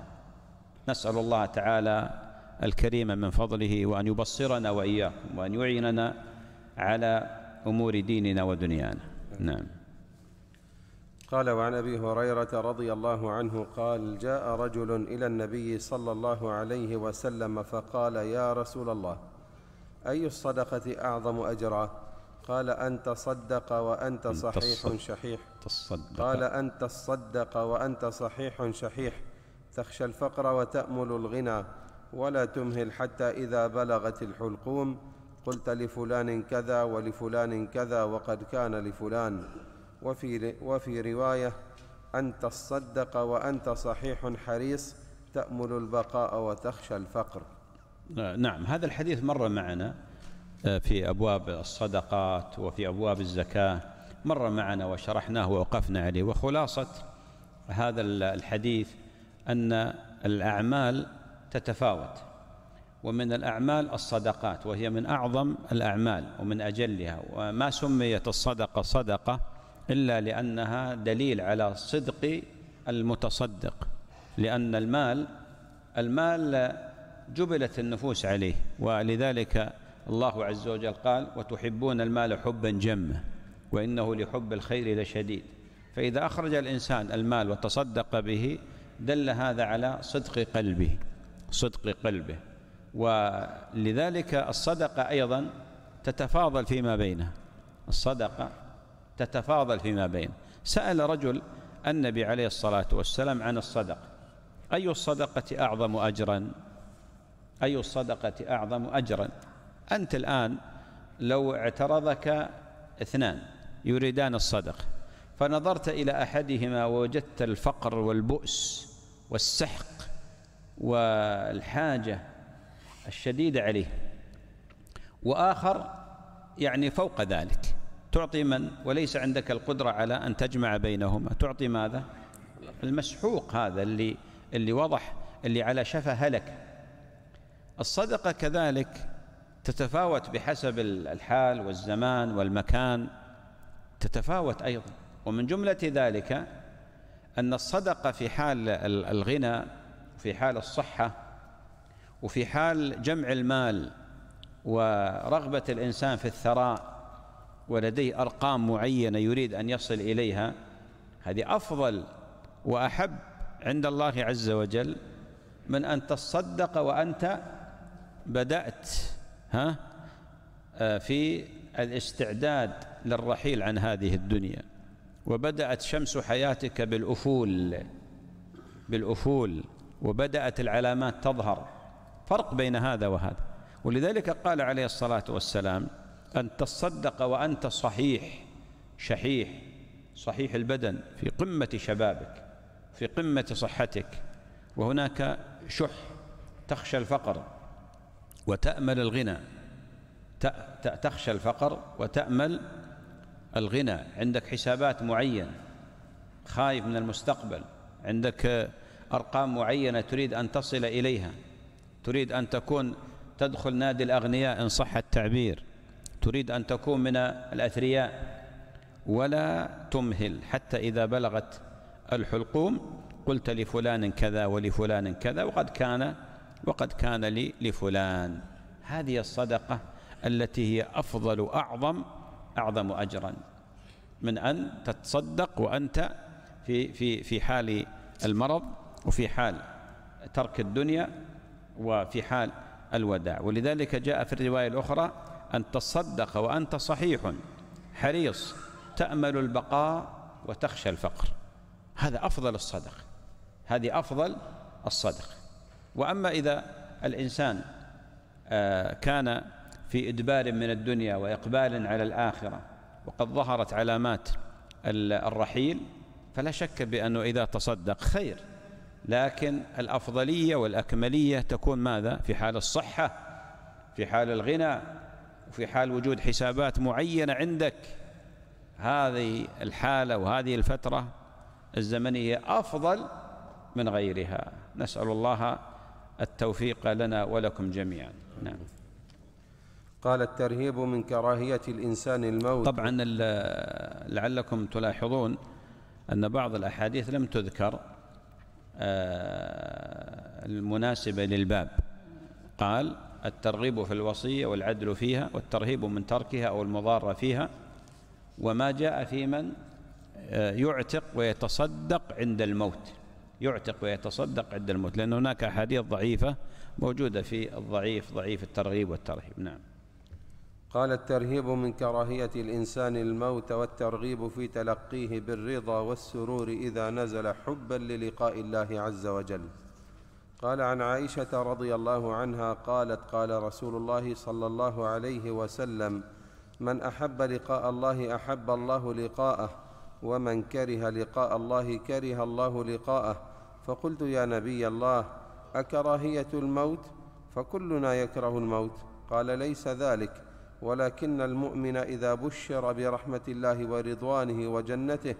Speaker 2: نسأل الله تعالى الكريم من فضله وأن يبصرنا وإياكم وأن يعيننا على أمور ديننا ودنيانا نعم
Speaker 1: قال وعن ابي هريره رضي الله عنه قال جاء رجل الى النبي صلى الله عليه وسلم فقال يا رسول الله اي الصدقه اعظم اجرا قال ان تصدق وانت صحيح شحيح قال ان تصدق وانت صحيح شحيح تخشى الفقر وتامل الغنى ولا تمهل حتى اذا بلغت الحلقوم قلت لفلان كذا ولفلان كذا وقد كان لفلان وفي, وفي رواية أنت تصدق وأنت صحيح حريص تأمل البقاء وتخشى الفقر
Speaker 2: آه، نعم هذا الحديث مر معنا آه، في أبواب الصدقات وفي أبواب الزكاة مر معنا وشرحناه ووقفنا عليه وخلاصة هذا الحديث أن الأعمال تتفاوت ومن الأعمال الصدقات وهي من أعظم الأعمال ومن أجلها وما سميت الصدقة صدقة إلا لأنها دليل على صدق المتصدق لأن المال المال جبلت النفوس عليه ولذلك الله عز وجل قال وتحبون المال حبا جما وإنه لحب الخير لشديد فإذا أخرج الإنسان المال وتصدق به دل هذا على صدق قلبه صدق قلبه ولذلك الصدقة أيضا تتفاضل فيما بينها الصدقة تتفاضل فيما بين سأل رجل النبي عليه الصلاة والسلام عن الصدقة أي الصدقة أعظم أجرا أي الصدقة أعظم أجرا أنت الآن لو اعترضك اثنان يريدان الصدقة فنظرت إلى أحدهما ووجدت الفقر والبؤس والسحق والحاجة الشديدة عليه وآخر يعني فوق ذلك تعطي من وليس عندك القدرة على أن تجمع بينهما تعطي ماذا المسحوق هذا اللي اللي وضح اللي على شفا هلك الصدقة كذلك تتفاوت بحسب الحال والزمان والمكان تتفاوت أيضا ومن جملة ذلك أن الصدقة في حال الغنى في حال الصحة وفي حال جمع المال ورغبة الإنسان في الثراء ولديه أرقام معينة يريد أن يصل إليها هذه أفضل وأحب عند الله عز وجل من أن تصدق وأنت بدأت ها آه، في الاستعداد للرحيل عن هذه الدنيا وبدأت شمس حياتك بالأفول بالأفول وبدأت العلامات تظهر فرق بين هذا وهذا ولذلك قال عليه الصلاة والسلام أن تصدق وأنت صحيح شحيح صحيح البدن في قمة شبابك في قمة صحتك وهناك شح تخشى الفقر وتأمل الغنى تخشى الفقر وتأمل الغنى عندك حسابات معينة خايف من المستقبل عندك أرقام معينة تريد أن تصل إليها تريد أن تكون تدخل نادي الأغنياء إن صح التعبير تريد أن تكون من الأثرياء ولا تمهل حتى إذا بلغت الحلقوم قلت لفلان كذا ولفلان كذا وقد كان وقد كان لي لفلان هذه الصدقة التي هي أفضل أعظم أعظم أجرا من أن تتصدق وأنت في في في حال المرض وفي حال ترك الدنيا وفي حال الوداع ولذلك جاء في الرواية الأخرى أن تصدق وأنت صحيح حريص تأمل البقاء وتخشى الفقر هذا أفضل الصدق هذه أفضل الصدق وأما إذا الإنسان آه، كان في إدبار من الدنيا وإقبال على الآخرة وقد ظهرت علامات الرحيل فلا شك بأنه إذا تصدق خير لكن الأفضلية والأكملية تكون ماذا في حال الصحة في حال الغنى وفي حال وجود حسابات معينة عندك هذه الحالة وهذه الفترة الزمنية أفضل من غيرها نسأل الله التوفيق لنا ولكم جميعا نعم قال الترهيب من كراهية الإنسان الموت طبعا لعلكم تلاحظون أن بعض الأحاديث لم تذكر آه، المناسبة للباب قال الترغيب في الوصية والعدل فيها والترهيب من تركها أو المضارة فيها وما جاء في من آه، يعتق ويتصدق عند الموت يعتق ويتصدق عند الموت لأن هناك أحاديث ضعيفة موجودة في الضعيف ضعيف الترغيب والترهيب نعم
Speaker 1: قال الترهيب من كراهيه الانسان الموت والترغيب في تلقيه بالرضا والسرور اذا نزل حبا للقاء الله عز وجل قال عن عائشه رضي الله عنها قالت قال رسول الله صلى الله عليه وسلم من احب لقاء الله احب الله لقاءه ومن كره لقاء الله كره الله لقاءه فقلت يا نبي الله اكراهيه الموت فكلنا يكره الموت قال ليس ذلك ولكن المؤمن اذا بشر برحمه الله ورضوانه وجنته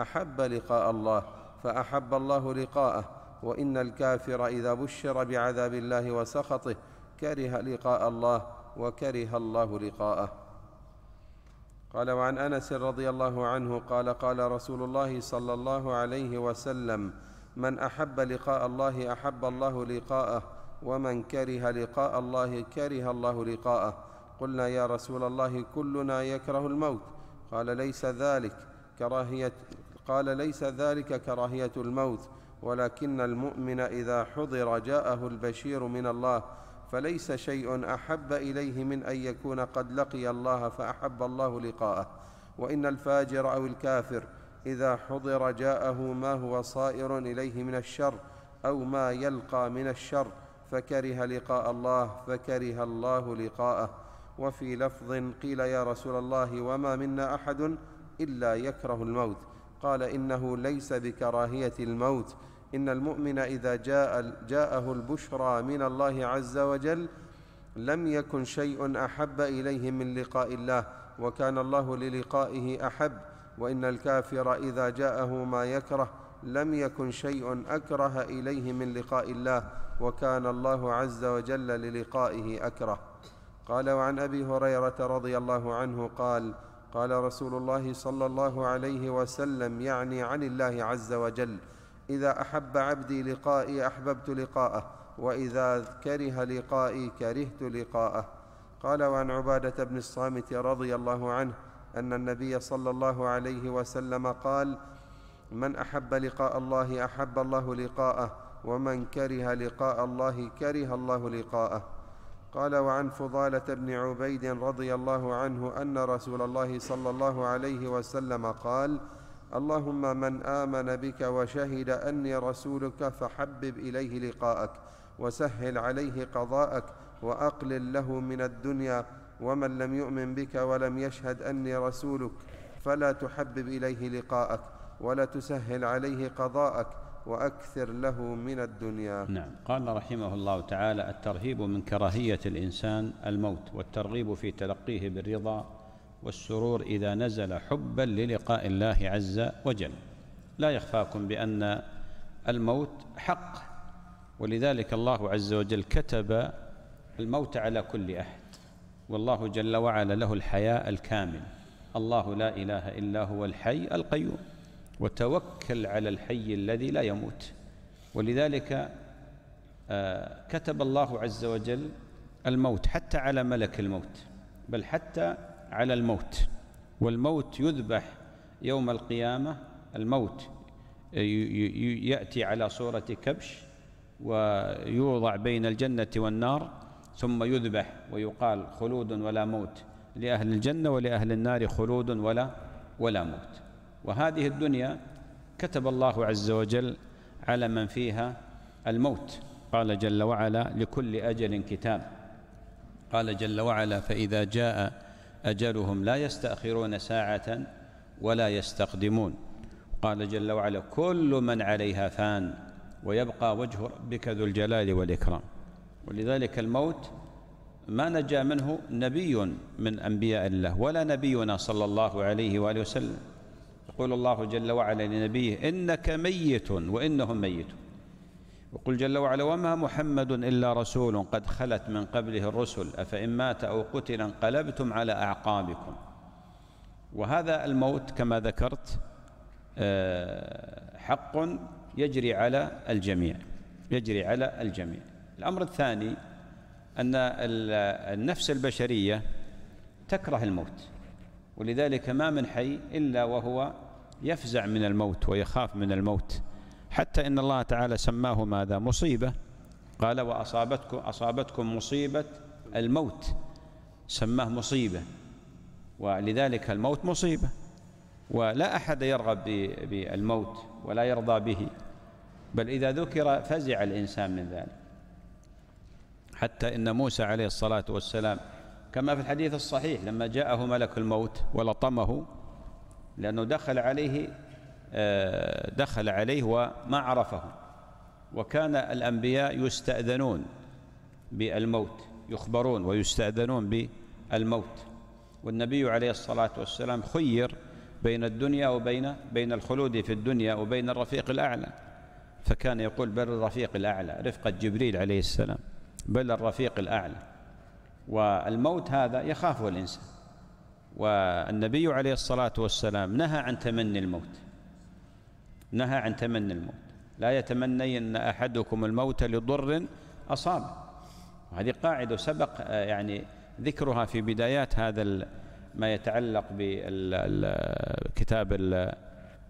Speaker 1: احب لقاء الله فاحب الله لقاءه وان الكافر اذا بشر بعذاب الله وسخطه كره لقاء الله وكره الله لقاءه قال وعن انس رضي الله عنه قال قال رسول الله صلى الله عليه وسلم من احب لقاء الله احب الله لقاءه ومن كره لقاء الله كره الله لقاءه قلنا يا رسول الله كلنا يكره الموت قال ليس ذلك كراهية قال ليس ذلك كراهية الموت ولكن المؤمن إذا حضر جاءه البشير من الله فليس شيء أحب إليه من أن يكون قد لقي الله فأحب الله لقاءه وإن الفاجر أو الكافر إذا حضر جاءه ما هو صائر إليه من الشر أو ما يلقى من الشر فكره لقاء الله فكره الله لقاءه وفي لفظ قيل يا رسول الله وما منا احد الا يكره الموت قال انه ليس بكراهيه الموت ان المؤمن اذا جاء جاءه البشرى من الله عز وجل لم يكن شيء احب اليه من لقاء الله وكان الله للقائه احب وان الكافر اذا جاءه ما يكره لم يكن شيء اكره اليه من لقاء الله وكان الله عز وجل للقائه اكره قال وعن ابي هريره رضي الله عنه قال قال رسول الله صلى الله عليه وسلم يعني عن الله عز وجل اذا احب عبدي لقائي احببت لقاءه واذا كره لقائي كرهت لقاءه قال وعن عباده بن الصامت رضي الله عنه ان النبي صلى الله عليه وسلم قال من احب لقاء الله احب الله لقاءه ومن كره لقاء الله كره الله لقاءه قال وعن فضاله بن عبيد رضي الله عنه ان رسول الله صلى الله عليه وسلم قال اللهم من امن بك وشهد اني رسولك فحبب اليه لقاءك وسهل عليه قضاءك واقلل له من الدنيا ومن لم يؤمن بك ولم يشهد اني رسولك فلا تحبب اليه لقاءك ولا تسهل عليه قضاءك وأكثر له من الدنيا نعم
Speaker 2: قال رحمه الله تعالى الترهيب من كراهية الإنسان الموت والترغيب في تلقيه بالرضا والسرور إذا نزل حبا للقاء الله عز وجل لا يخفاكم بأن الموت حق ولذلك الله عز وجل كتب الموت على كل أحد والله جل وعلا له الحياة الكامل الله لا إله إلا هو الحي القيوم وتوكل على الحي الذي لا يموت ولذلك آه، كتب الله عز وجل الموت حتى على ملك الموت بل حتى على الموت والموت يذبح يوم القيامة الموت يأتي على صورة كبش ويوضع بين الجنة والنار ثم يذبح ويقال خلود ولا موت لأهل الجنة ولأهل النار خلود ولا ولا موت وهذه الدنيا كتب الله عز وجل على من فيها الموت قال جل وعلا لكل أجل كتاب قال جل وعلا فإذا جاء أجلهم لا يستأخرون ساعة ولا يستقدمون قال جل وعلا كل من عليها فان ويبقى وجه ربك ذو الجلال والإكرام ولذلك الموت ما نجا منه نبي من أنبياء الله ولا نبينا صلى الله عليه وآله وسلم يقول الله جل وعلا لنبيه إنك ميت وإنهم ميتون وقل جل وعلا وما محمد إلا رسول قد خلت من قبله الرسل أفإن مات أو قتل انقلبتم على أعقابكم وهذا الموت كما ذكرت آه، حق يجري على الجميع يجري على الجميع الأمر الثاني أن النفس البشرية تكره الموت ولذلك ما من حي إلا وهو يفزع من الموت ويخاف من الموت حتى إن الله تعالى سماه ماذا مصيبة قال وأصابتكم أصابتكم مصيبة الموت سماه مصيبة ولذلك الموت مصيبة ولا أحد يرغب بالموت ولا يرضى به بل إذا ذكر فزع الإنسان من ذلك حتى إن موسى عليه الصلاة والسلام كما في الحديث الصحيح لما جاءه ملك الموت ولطمه لأنه دخل عليه آه، دخل عليه وما عرفه وكان الأنبياء يستأذنون بالموت يخبرون ويستأذنون بالموت والنبي عليه الصلاة والسلام خير بين الدنيا وبين بين الخلود في الدنيا وبين الرفيق الأعلى فكان يقول بل الرفيق الأعلى رفقة جبريل عليه السلام بل الرفيق الأعلى والموت هذا يخافه الإنسان والنبي عليه الصلاة والسلام نهى عن تمني الموت نهى عن تمني الموت لا يتمني أن أحدكم الموت لضر أصاب هذه قاعدة سبق آه، يعني ذكرها في بدايات هذا ما يتعلق بكتاب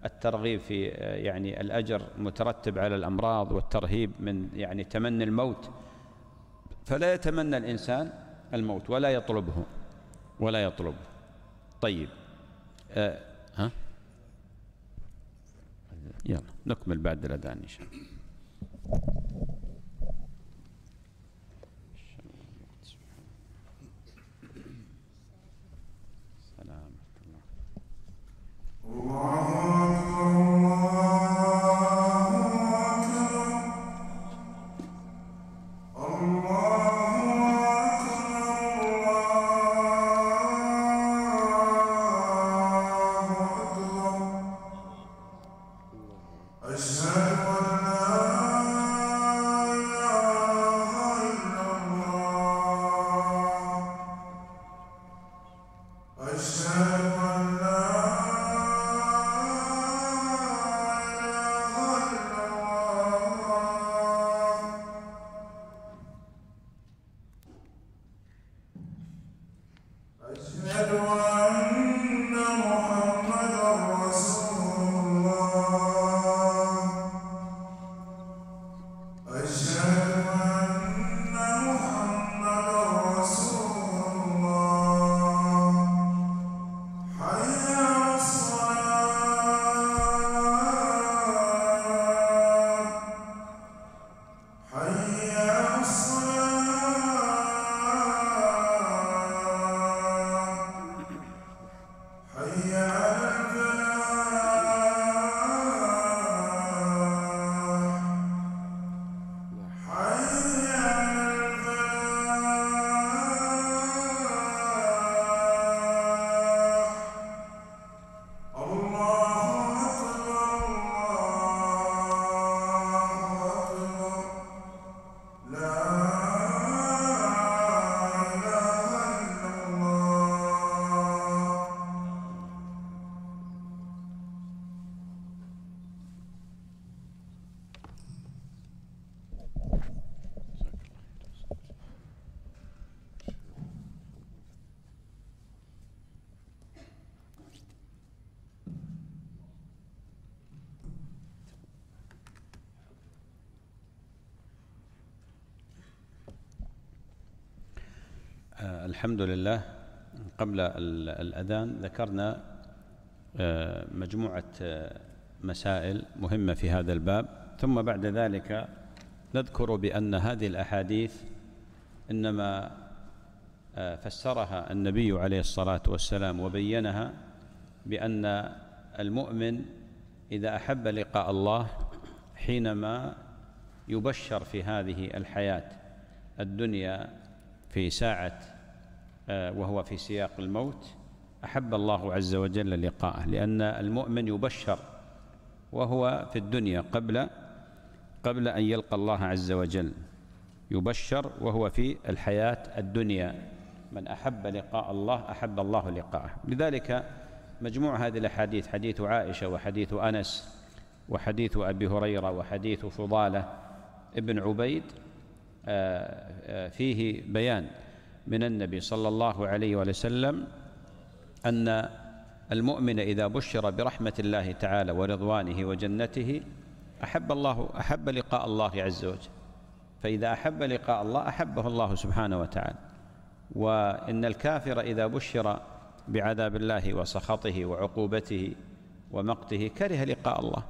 Speaker 2: الترغيب في آه، يعني الأجر مترتب على الأمراض والترهيب من يعني تمني الموت فلا يتمنى الإنسان الموت ولا يطلبه ولا يطلبه طيب آه ها يلا نكمل بعد الأذان إن شاء الله Wow. الحمد لله قبل الأذان ذكرنا آه، مجموعة آه، مسائل مهمة في هذا الباب ثم بعد ذلك نذكر بأن هذه الأحاديث إنما آه، فسرها النبي عليه الصلاة والسلام وبينها بأن المؤمن إذا أحب لقاء الله حينما يبشر في هذه الحياة الدنيا في ساعة آه، وهو في سياق الموت أحب الله عز وجل لقاءه لأن المؤمن يبشر وهو في الدنيا قبل قبل أن يلقى الله عز وجل يبشر وهو في الحياة الدنيا من أحب لقاء الله أحب الله لقاءه لذلك مجموع هذه الأحاديث حديث عائشة وحديث أنس وحديث أبي هريرة وحديث فضالة ابن عبيد آه، آه، فيه بيان من النبي صلى الله عليه وسلم أن المؤمن إذا بشر برحمة الله تعالى ورضوانه وجنته أحب الله أحب لقاء الله عز وجل فإذا أحب لقاء الله أحبه الله سبحانه وتعالى وإن الكافر إذا بشر بعذاب الله وسخطه وعقوبته ومقته كره لقاء الله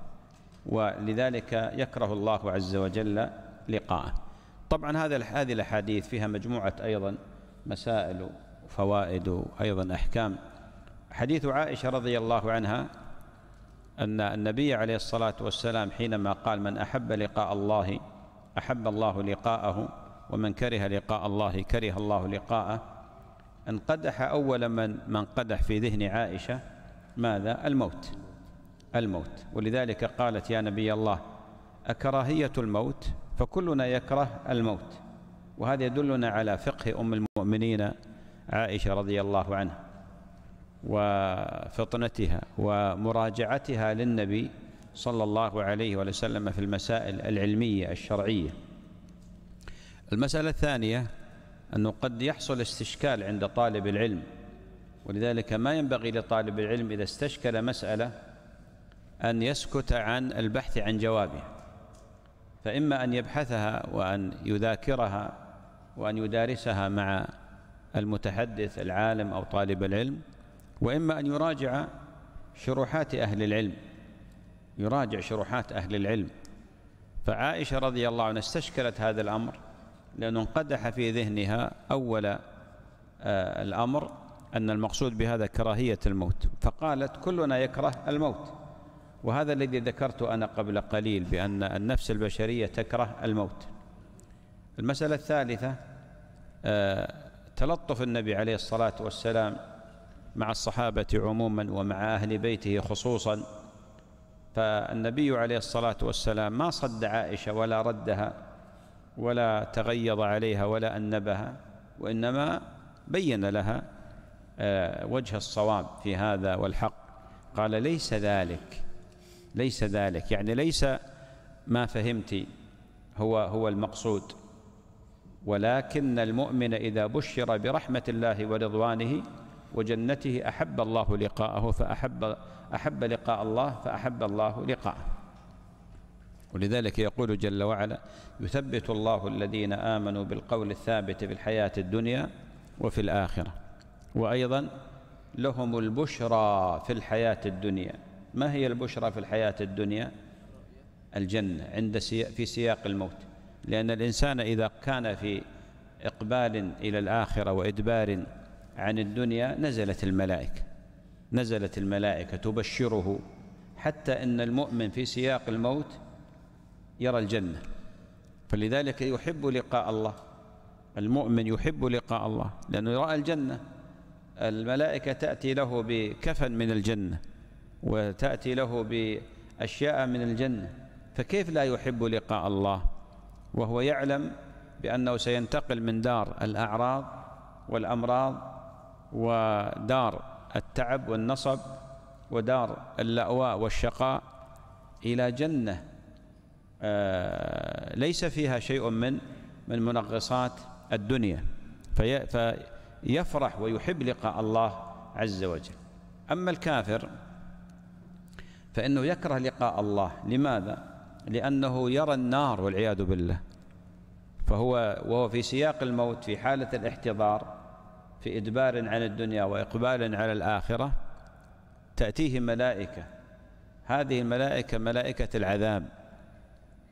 Speaker 2: ولذلك يكره الله عز وجل لقاءه طبعا هذا هذه الاحاديث فيها مجموعه ايضا مسائل وفوائد وأيضا أحكام حديث عائشة رضي الله عنها أن النبي عليه الصلاة والسلام حينما قال من أحب لقاء الله أحب الله لقاءه ومن كره لقاء الله كره الله لقاءه انقدح أول من من قدح في ذهن عائشة ماذا الموت الموت ولذلك قالت يا نبي الله أكراهية الموت فكلنا يكره الموت وهذا يدلنا على فقه أم المؤمنين عائشة رضي الله عنها وفطنتها ومراجعتها للنبي صلى الله عليه وسلم في المسائل العلمية الشرعية المسألة الثانية أنه قد يحصل استشكال عند طالب العلم ولذلك ما ينبغي لطالب العلم إذا استشكل مسألة أن يسكت عن البحث عن جوابها فإما أن يبحثها وأن يذاكرها وأن يدارسها مع المتحدث العالم أو طالب العلم وإما أن يراجع شروحات أهل العلم يراجع شروحات أهل العلم فعائشة رضي الله عنها استشكلت هذا الأمر لأنه انقدح في ذهنها أول آه، الأمر أن المقصود بهذا كراهية الموت فقالت كلنا يكره الموت وهذا الذي ذكرته أنا قبل قليل بأن النفس البشرية تكره الموت المسألة الثالثة آه، تلطف النبي عليه الصلاة والسلام مع الصحابة عموما ومع أهل بيته خصوصا فالنبي عليه الصلاة والسلام ما صد عائشة ولا ردها ولا تغيض عليها ولا أنبها وإنما بين لها آه، وجه الصواب في هذا والحق قال ليس ذلك ليس ذلك يعني ليس ما فهمت هو هو المقصود ولكن المؤمن إذا بشر برحمة الله ورضوانه وجنته أحب الله لقاءه فأحب أحب لقاء الله فأحب الله لقاءه ولذلك يقول جل وعلا يثبت الله الذين آمنوا بالقول الثابت في الحياة الدنيا وفي الآخرة وأيضا لهم البشرى في الحياة الدنيا ما هي البشرى في الحياة الدنيا الجنة عند في سياق الموت لأن الإنسان إذا كان في إقبال إلى الآخرة وإدبار عن الدنيا نزلت الملائكة نزلت الملائكة تبشره حتى إن المؤمن في سياق الموت يرى الجنة فلذلك يحب لقاء الله المؤمن يحب لقاء الله لأنه رأى الجنة الملائكة تأتي له بكفن من الجنة وتأتي له بأشياء من الجنة فكيف لا يحب لقاء الله وهو يعلم بأنه سينتقل من دار الأعراض والأمراض ودار التعب والنصب ودار اللأواء والشقاء إلى جنة آه، ليس فيها شيء من من منغصات الدنيا فيفرح ويحب لقاء الله عز وجل أما الكافر فإنه يكره لقاء الله لماذا؟ لأنه يرى النار والعياذ بالله فهو وهو في سياق الموت في حالة الاحتضار في إدبار عن الدنيا وإقبال على الآخرة تأتيه ملائكة هذه الملائكة ملائكة العذاب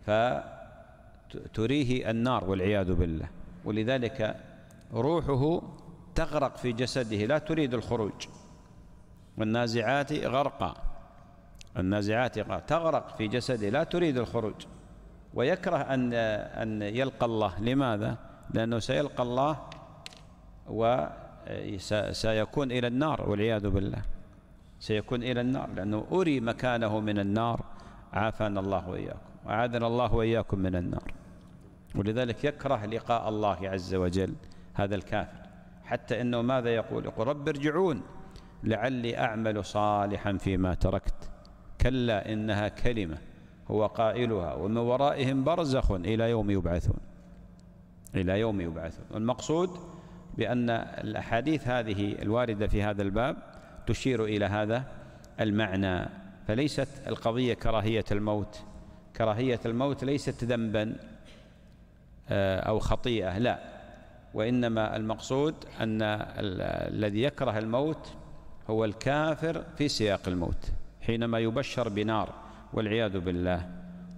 Speaker 2: فتريه النار والعياذ بالله ولذلك روحه تغرق في جسده لا تريد الخروج والنازعات غرقا النازعات غرق تغرق في جسده لا تريد الخروج ويكره أن أن يلقى الله لماذا؟ لأنه سيلقى الله وسيكون إلى النار والعياذ بالله سيكون إلى النار لأنه أري مكانه من النار عافانا الله وإياكم وعاذنا الله وإياكم من النار ولذلك يكره لقاء الله عز وجل هذا الكافر حتى انه ماذا يقول؟ يقول رب ارجعون لعلي اعمل صالحا فيما تركت كلا انها كلمه هو قائلها ومن ورائهم برزخ إلى يوم يبعثون إلى يوم يبعثون والمقصود بأن الأحاديث هذه الواردة في هذا الباب تشير إلى هذا المعنى فليست القضية كراهية الموت كراهية الموت ليست ذنبا آه، أو خطيئة لا وإنما المقصود أن الذي يكره الموت هو الكافر في سياق الموت حينما يبشر بنار والعياذ بالله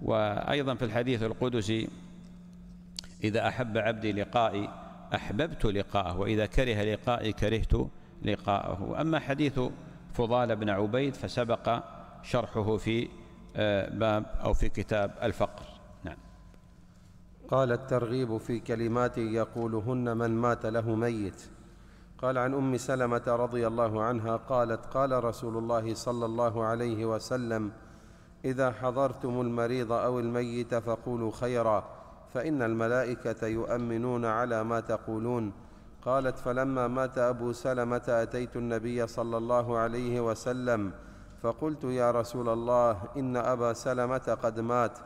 Speaker 2: وأيضا في الحديث القدسي إذا أحب عبدي لقائي أحببت لقاءه وإذا كره لقائي كرهت لقاءه أما حديث فضال بن عبيد فسبق شرحه في آه، باب أو في كتاب الفقر نعم قال
Speaker 1: الترغيب في كلمات يقولهن من مات له ميت قال عن أم سلمة رضي الله عنها قالت قال رسول الله صلى الله عليه وسلم اذا حضرتم المريض او الميت فقولوا خيرا فان الملائكه يؤمنون على ما تقولون قالت فلما مات ابو سلمه اتيت النبي صلى الله عليه وسلم فقلت يا رسول الله ان ابا سلمه قد مات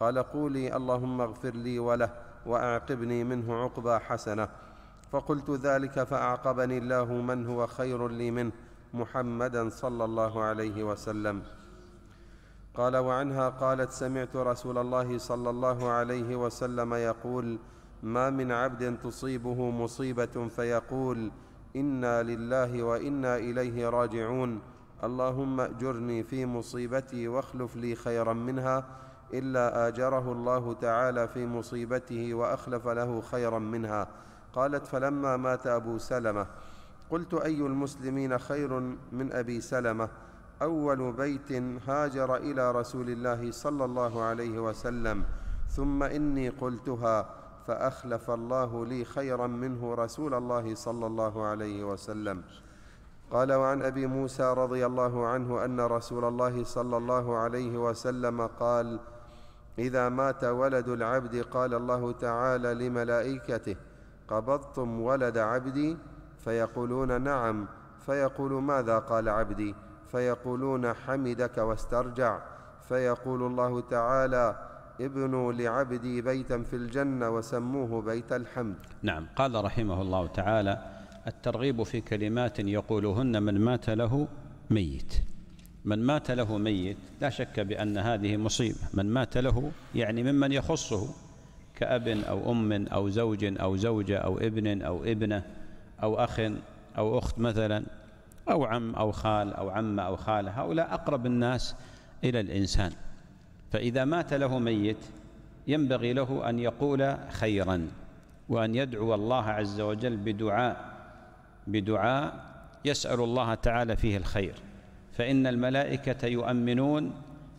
Speaker 1: قال قولي اللهم اغفر لي وله واعقبني منه عقبى حسنه فقلت ذلك فاعقبني الله من هو خير لي منه محمدا صلى الله عليه وسلم قال وعنها قالت سمعت رسول الله صلى الله عليه وسلم يقول ما من عبد تصيبه مصيبه فيقول انا لله وانا اليه راجعون اللهم اجرني في مصيبتي واخلف لي خيرا منها الا اجره الله تعالى في مصيبته واخلف له خيرا منها قالت فلما مات ابو سلمه قلت اي المسلمين خير من ابي سلمه اول بيت هاجر الى رسول الله صلى الله عليه وسلم ثم اني قلتها فاخلف الله لي خيرا منه رسول الله صلى الله عليه وسلم قال وعن ابي موسى رضي الله عنه ان رسول الله صلى الله عليه وسلم قال اذا مات ولد العبد قال الله تعالى لملائكته قبضتم ولد عبدي فيقولون نعم فيقول ماذا قال عبدي فيقولون حمدك واسترجع فيقول الله تعالى ابنوا لعبدي بيتا في الجنه وسموه بيت الحمد
Speaker 2: نعم قال رحمه الله تعالى الترغيب في كلمات يقولهن من مات له ميت من مات له ميت لا شك بان هذه مصيبه من مات له يعني ممن يخصه كاب او ام او زوج او زوجه او ابن او ابنه او اخ او اخت مثلا أو عم أو خال أو عم أو خالة هؤلاء أقرب الناس إلى الإنسان فإذا مات له ميت ينبغي له أن يقول خيرا وأن يدعو الله عز وجل بدعاء بدعاء يسأل الله تعالى فيه الخير فإن الملائكة يؤمنون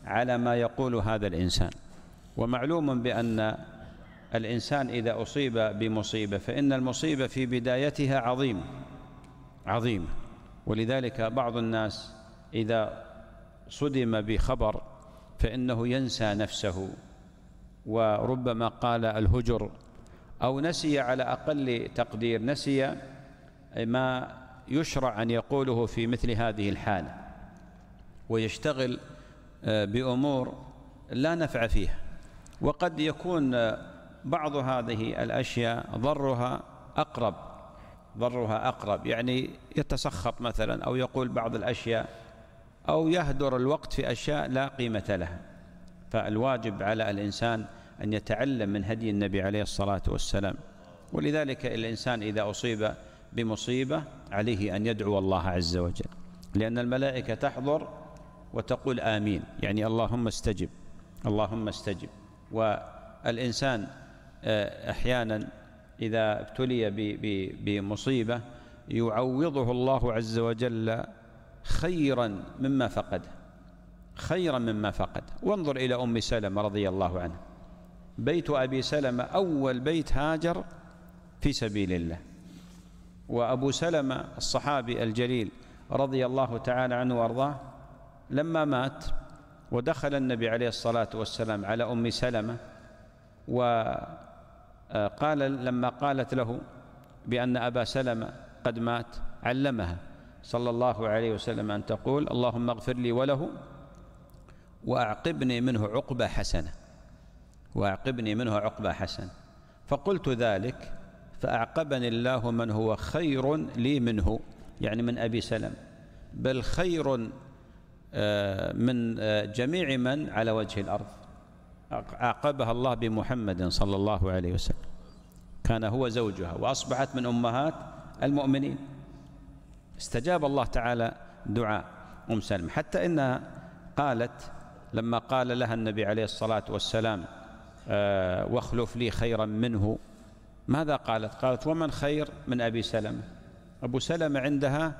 Speaker 2: على ما يقول هذا الإنسان ومعلوم بأن الإنسان إذا أصيب بمصيبة فإن المصيبة في بدايتها عظيمة عظيمة ولذلك بعض الناس إذا صدم بخبر فإنه ينسى نفسه وربما قال الهجر أو نسي على أقل تقدير نسي ما يشرع أن يقوله في مثل هذه الحالة ويشتغل آه، بأمور لا نفع فيها وقد يكون آه، بعض هذه الأشياء ضرها أقرب ضرها أقرب يعني يتسخط مثلا أو يقول بعض الأشياء أو يهدر الوقت في أشياء لا قيمة لها فالواجب على الإنسان أن يتعلم من هدي النبي عليه الصلاة والسلام ولذلك الإنسان إذا أصيب بمصيبة عليه أن يدعو الله عز وجل لأن الملائكة تحضر وتقول آمين يعني اللهم استجب اللهم استجب والإنسان آه، أحيانا إذا ابتلي بمصيبة يعوضه الله عز وجل خيرا مما فقده خيرا مما فقد وانظر إلى أم سلمة رضي الله عنها بيت أبي سلمة أول بيت هاجر في سبيل الله وأبو سلمة الصحابي الجليل رضي الله تعالى عنه وأرضاه لما مات ودخل النبي عليه الصلاة والسلام على أم سلمة و آه، قال لما قالت له بأن أبا سلمة قد مات علمها صلى الله عليه وسلم أن تقول اللهم اغفر لي وله وأعقبني منه عقبة حسنة وأعقبني منه عقبة حسنة فقلت ذلك فأعقبني الله من هو خير لي منه يعني من أبي سلم بل خير آه، من آه، جميع من على وجه الأرض عاقبها الله بمحمد صلى الله عليه وسلم كان هو زوجها وأصبحت من أمهات المؤمنين استجاب الله تعالى دعاء أم سلمة حتى إنها قالت لما قال لها النبي عليه الصلاة والسلام آه واخلف لي خيرا منه ماذا قالت قالت ومن خير من أبي سلمة أبو سلمة عندها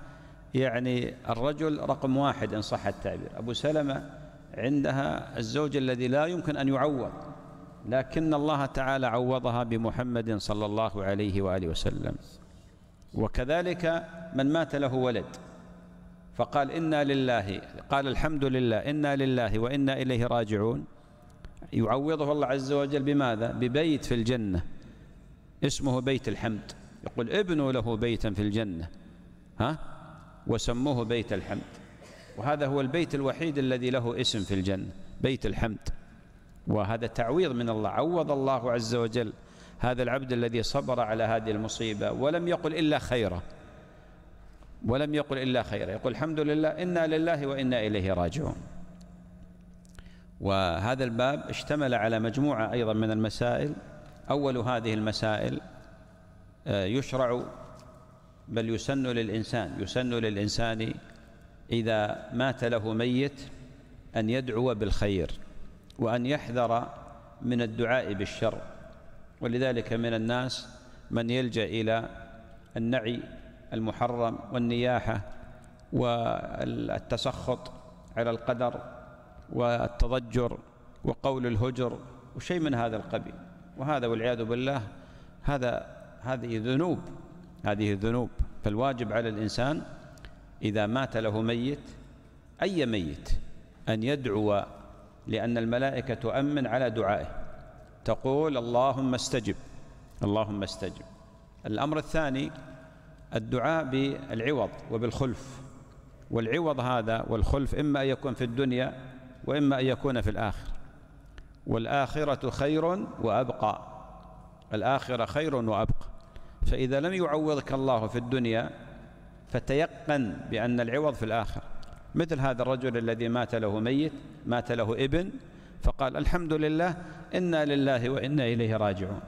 Speaker 2: يعني الرجل رقم واحد إن صح التعبير أبو سلمة عندها الزوج الذي لا يمكن أن يعوض لكن الله تعالى عوضها بمحمد صلى الله عليه وآله وسلم وكذلك من مات له ولد فقال إنا لله قال الحمد لله إنا لله وإنا إليه راجعون يعوضه الله عز وجل بماذا ببيت في الجنة اسمه بيت الحمد يقول ابنوا له بيتا في الجنة ها وسموه بيت الحمد وهذا هو البيت الوحيد الذي له اسم في الجنة بيت الحمد وهذا تعويض من الله عوض الله عز وجل هذا العبد الذي صبر على هذه المصيبة ولم يقل إلا خيرا ولم يقل إلا خيرا يقول الحمد لله إنا لله وإنا إليه راجعون وهذا الباب اشتمل على مجموعة أيضا من المسائل أول هذه المسائل آه، يشرع بل يسن للإنسان يسن للإنسان إذا مات له ميت أن يدعو بالخير وأن يحذر من الدعاء بالشر ولذلك من الناس من يلجأ إلى النعي المحرم والنياحة والتسخط على القدر والتضجر وقول الهجر وشيء من هذا القبيل وهذا والعياذ بالله هذا هذه ذنوب هذه ذنوب فالواجب على الإنسان إذا مات له ميت أي ميت أن يدعو لأن الملائكة تؤمن على دعائه تقول اللهم استجب اللهم استجب الأمر الثاني الدعاء بالعوض وبالخلف والعوض هذا والخلف إما أن يكون في الدنيا وإما أن يكون في الآخرة والآخرة خير وأبقى الآخرة خير وأبقى فإذا لم يعوضك الله في الدنيا فتيقن بأن العوض في الآخر مثل هذا الرجل الذي مات له ميت مات له ابن فقال الحمد لله إنا لله وإنا إليه راجعون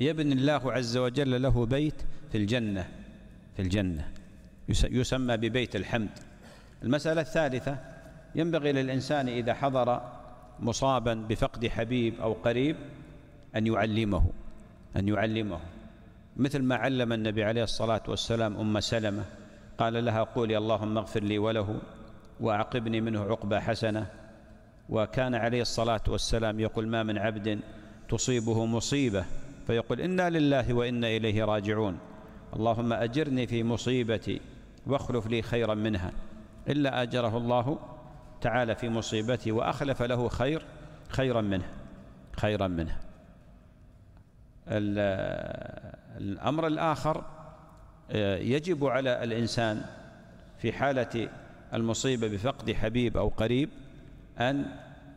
Speaker 2: يبني الله عز وجل له بيت في الجنة في الجنة يسمى ببيت الحمد المسألة الثالثة ينبغي للإنسان إذا حضر مصابا بفقد حبيب أو قريب أن يعلمه أن يعلمه مثل ما علم النبي عليه الصلاة والسلام أم سلمة قال لها قولي اللهم اغفر لي وله وأعقبني منه عقبة حسنة وكان عليه الصلاة والسلام يقول ما من عبد تصيبه مصيبة فيقول إنا لله وإنا إليه راجعون اللهم أجرني في مصيبتي واخلف لي خيرا منها إلا أجره الله تعالى في مصيبتي وأخلف له خير خيرا منه خيرا منه الأمر الآخر آه، يجب على الإنسان في حالة المصيبة بفقد حبيب أو قريب أن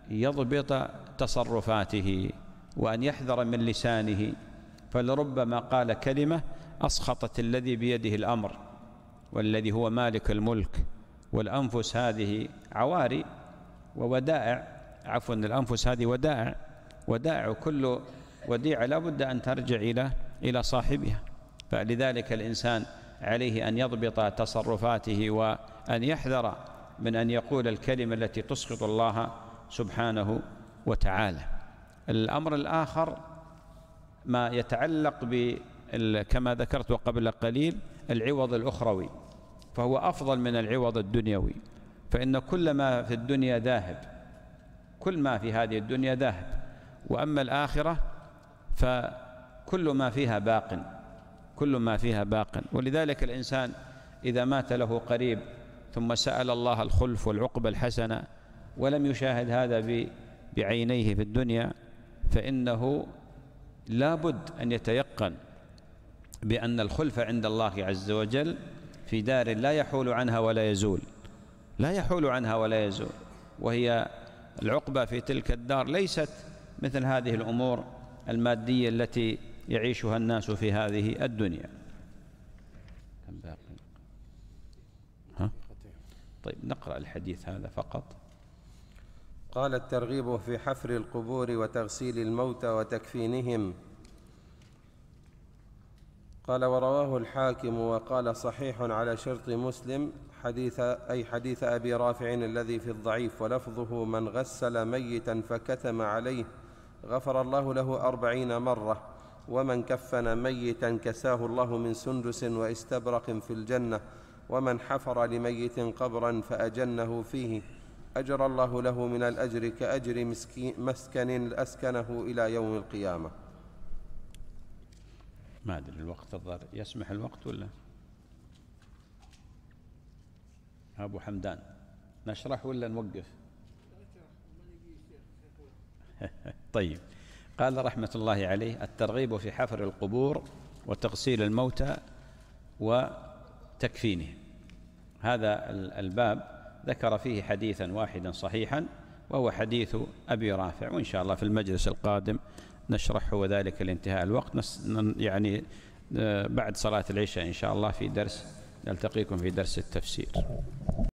Speaker 2: يضبط تصرفاته وأن يحذر من لسانه فلربما قال كلمة أسخطت الذي بيده الأمر والذي هو مالك الملك والأنفس هذه عواري وودائع عفوا الأنفس هذه ودائع ودائع كل وديعة لا بد أن ترجع إلى إلى صاحبها فلذلك الإنسان عليه أن يضبط تصرفاته وأن يحذر من أن يقول الكلمة التي تسقط الله سبحانه وتعالى الأمر الآخر ما يتعلق كما ذكرت قبل قليل العوض الأخروي فهو أفضل من العوض الدنيوي فإن كل ما في الدنيا ذاهب كل ما في هذه الدنيا ذاهب وأما الآخرة فكل ما فيها باق كل ما فيها باق ولذلك الإنسان إذا مات له قريب ثم سأل الله الخلف والعقبة الحسنة ولم يشاهد هذا بعينيه في الدنيا فإنه لا بد أن يتيقن بأن الخلف عند الله عز وجل في دار لا يحول عنها ولا يزول لا يحول عنها ولا يزول وهي العقبة في تلك الدار ليست مثل هذه الأمور المادية التي يعيشها الناس في هذه الدنيا ها؟ طيب نقرأ الحديث هذا فقط
Speaker 1: قال الترغيب في حفر القبور وتغسيل الموتى وتكفينهم قال ورواه الحاكم وقال صحيح على شرط مسلم حديث أي حديث أبي رافع الذي في الضعيف ولفظه من غسل ميتا فكتم عليه غفر الله له أربعين مرة ومن كفن ميتا كساه الله من سندس واستبرق في الجنة ومن حفر لميت قبرا فأجنه فيه أجر الله له من الأجر كأجر مسكن أسكنه إلى يوم القيامة
Speaker 2: ما أدري الوقت الظاهر يسمح الوقت ولا أبو حمدان نشرح ولا نوقف طيب قال رحمة الله عليه الترغيب في حفر القبور وتغسيل الموتى وتكفينه هذا الباب ذكر فيه حديثا واحدا صحيحا وهو حديث أبي رافع وإن شاء الله في المجلس القادم نشرحه وذلك لانتهاء الوقت يعني آه، بعد صلاة العشاء إن شاء الله في درس نلتقيكم في درس التفسير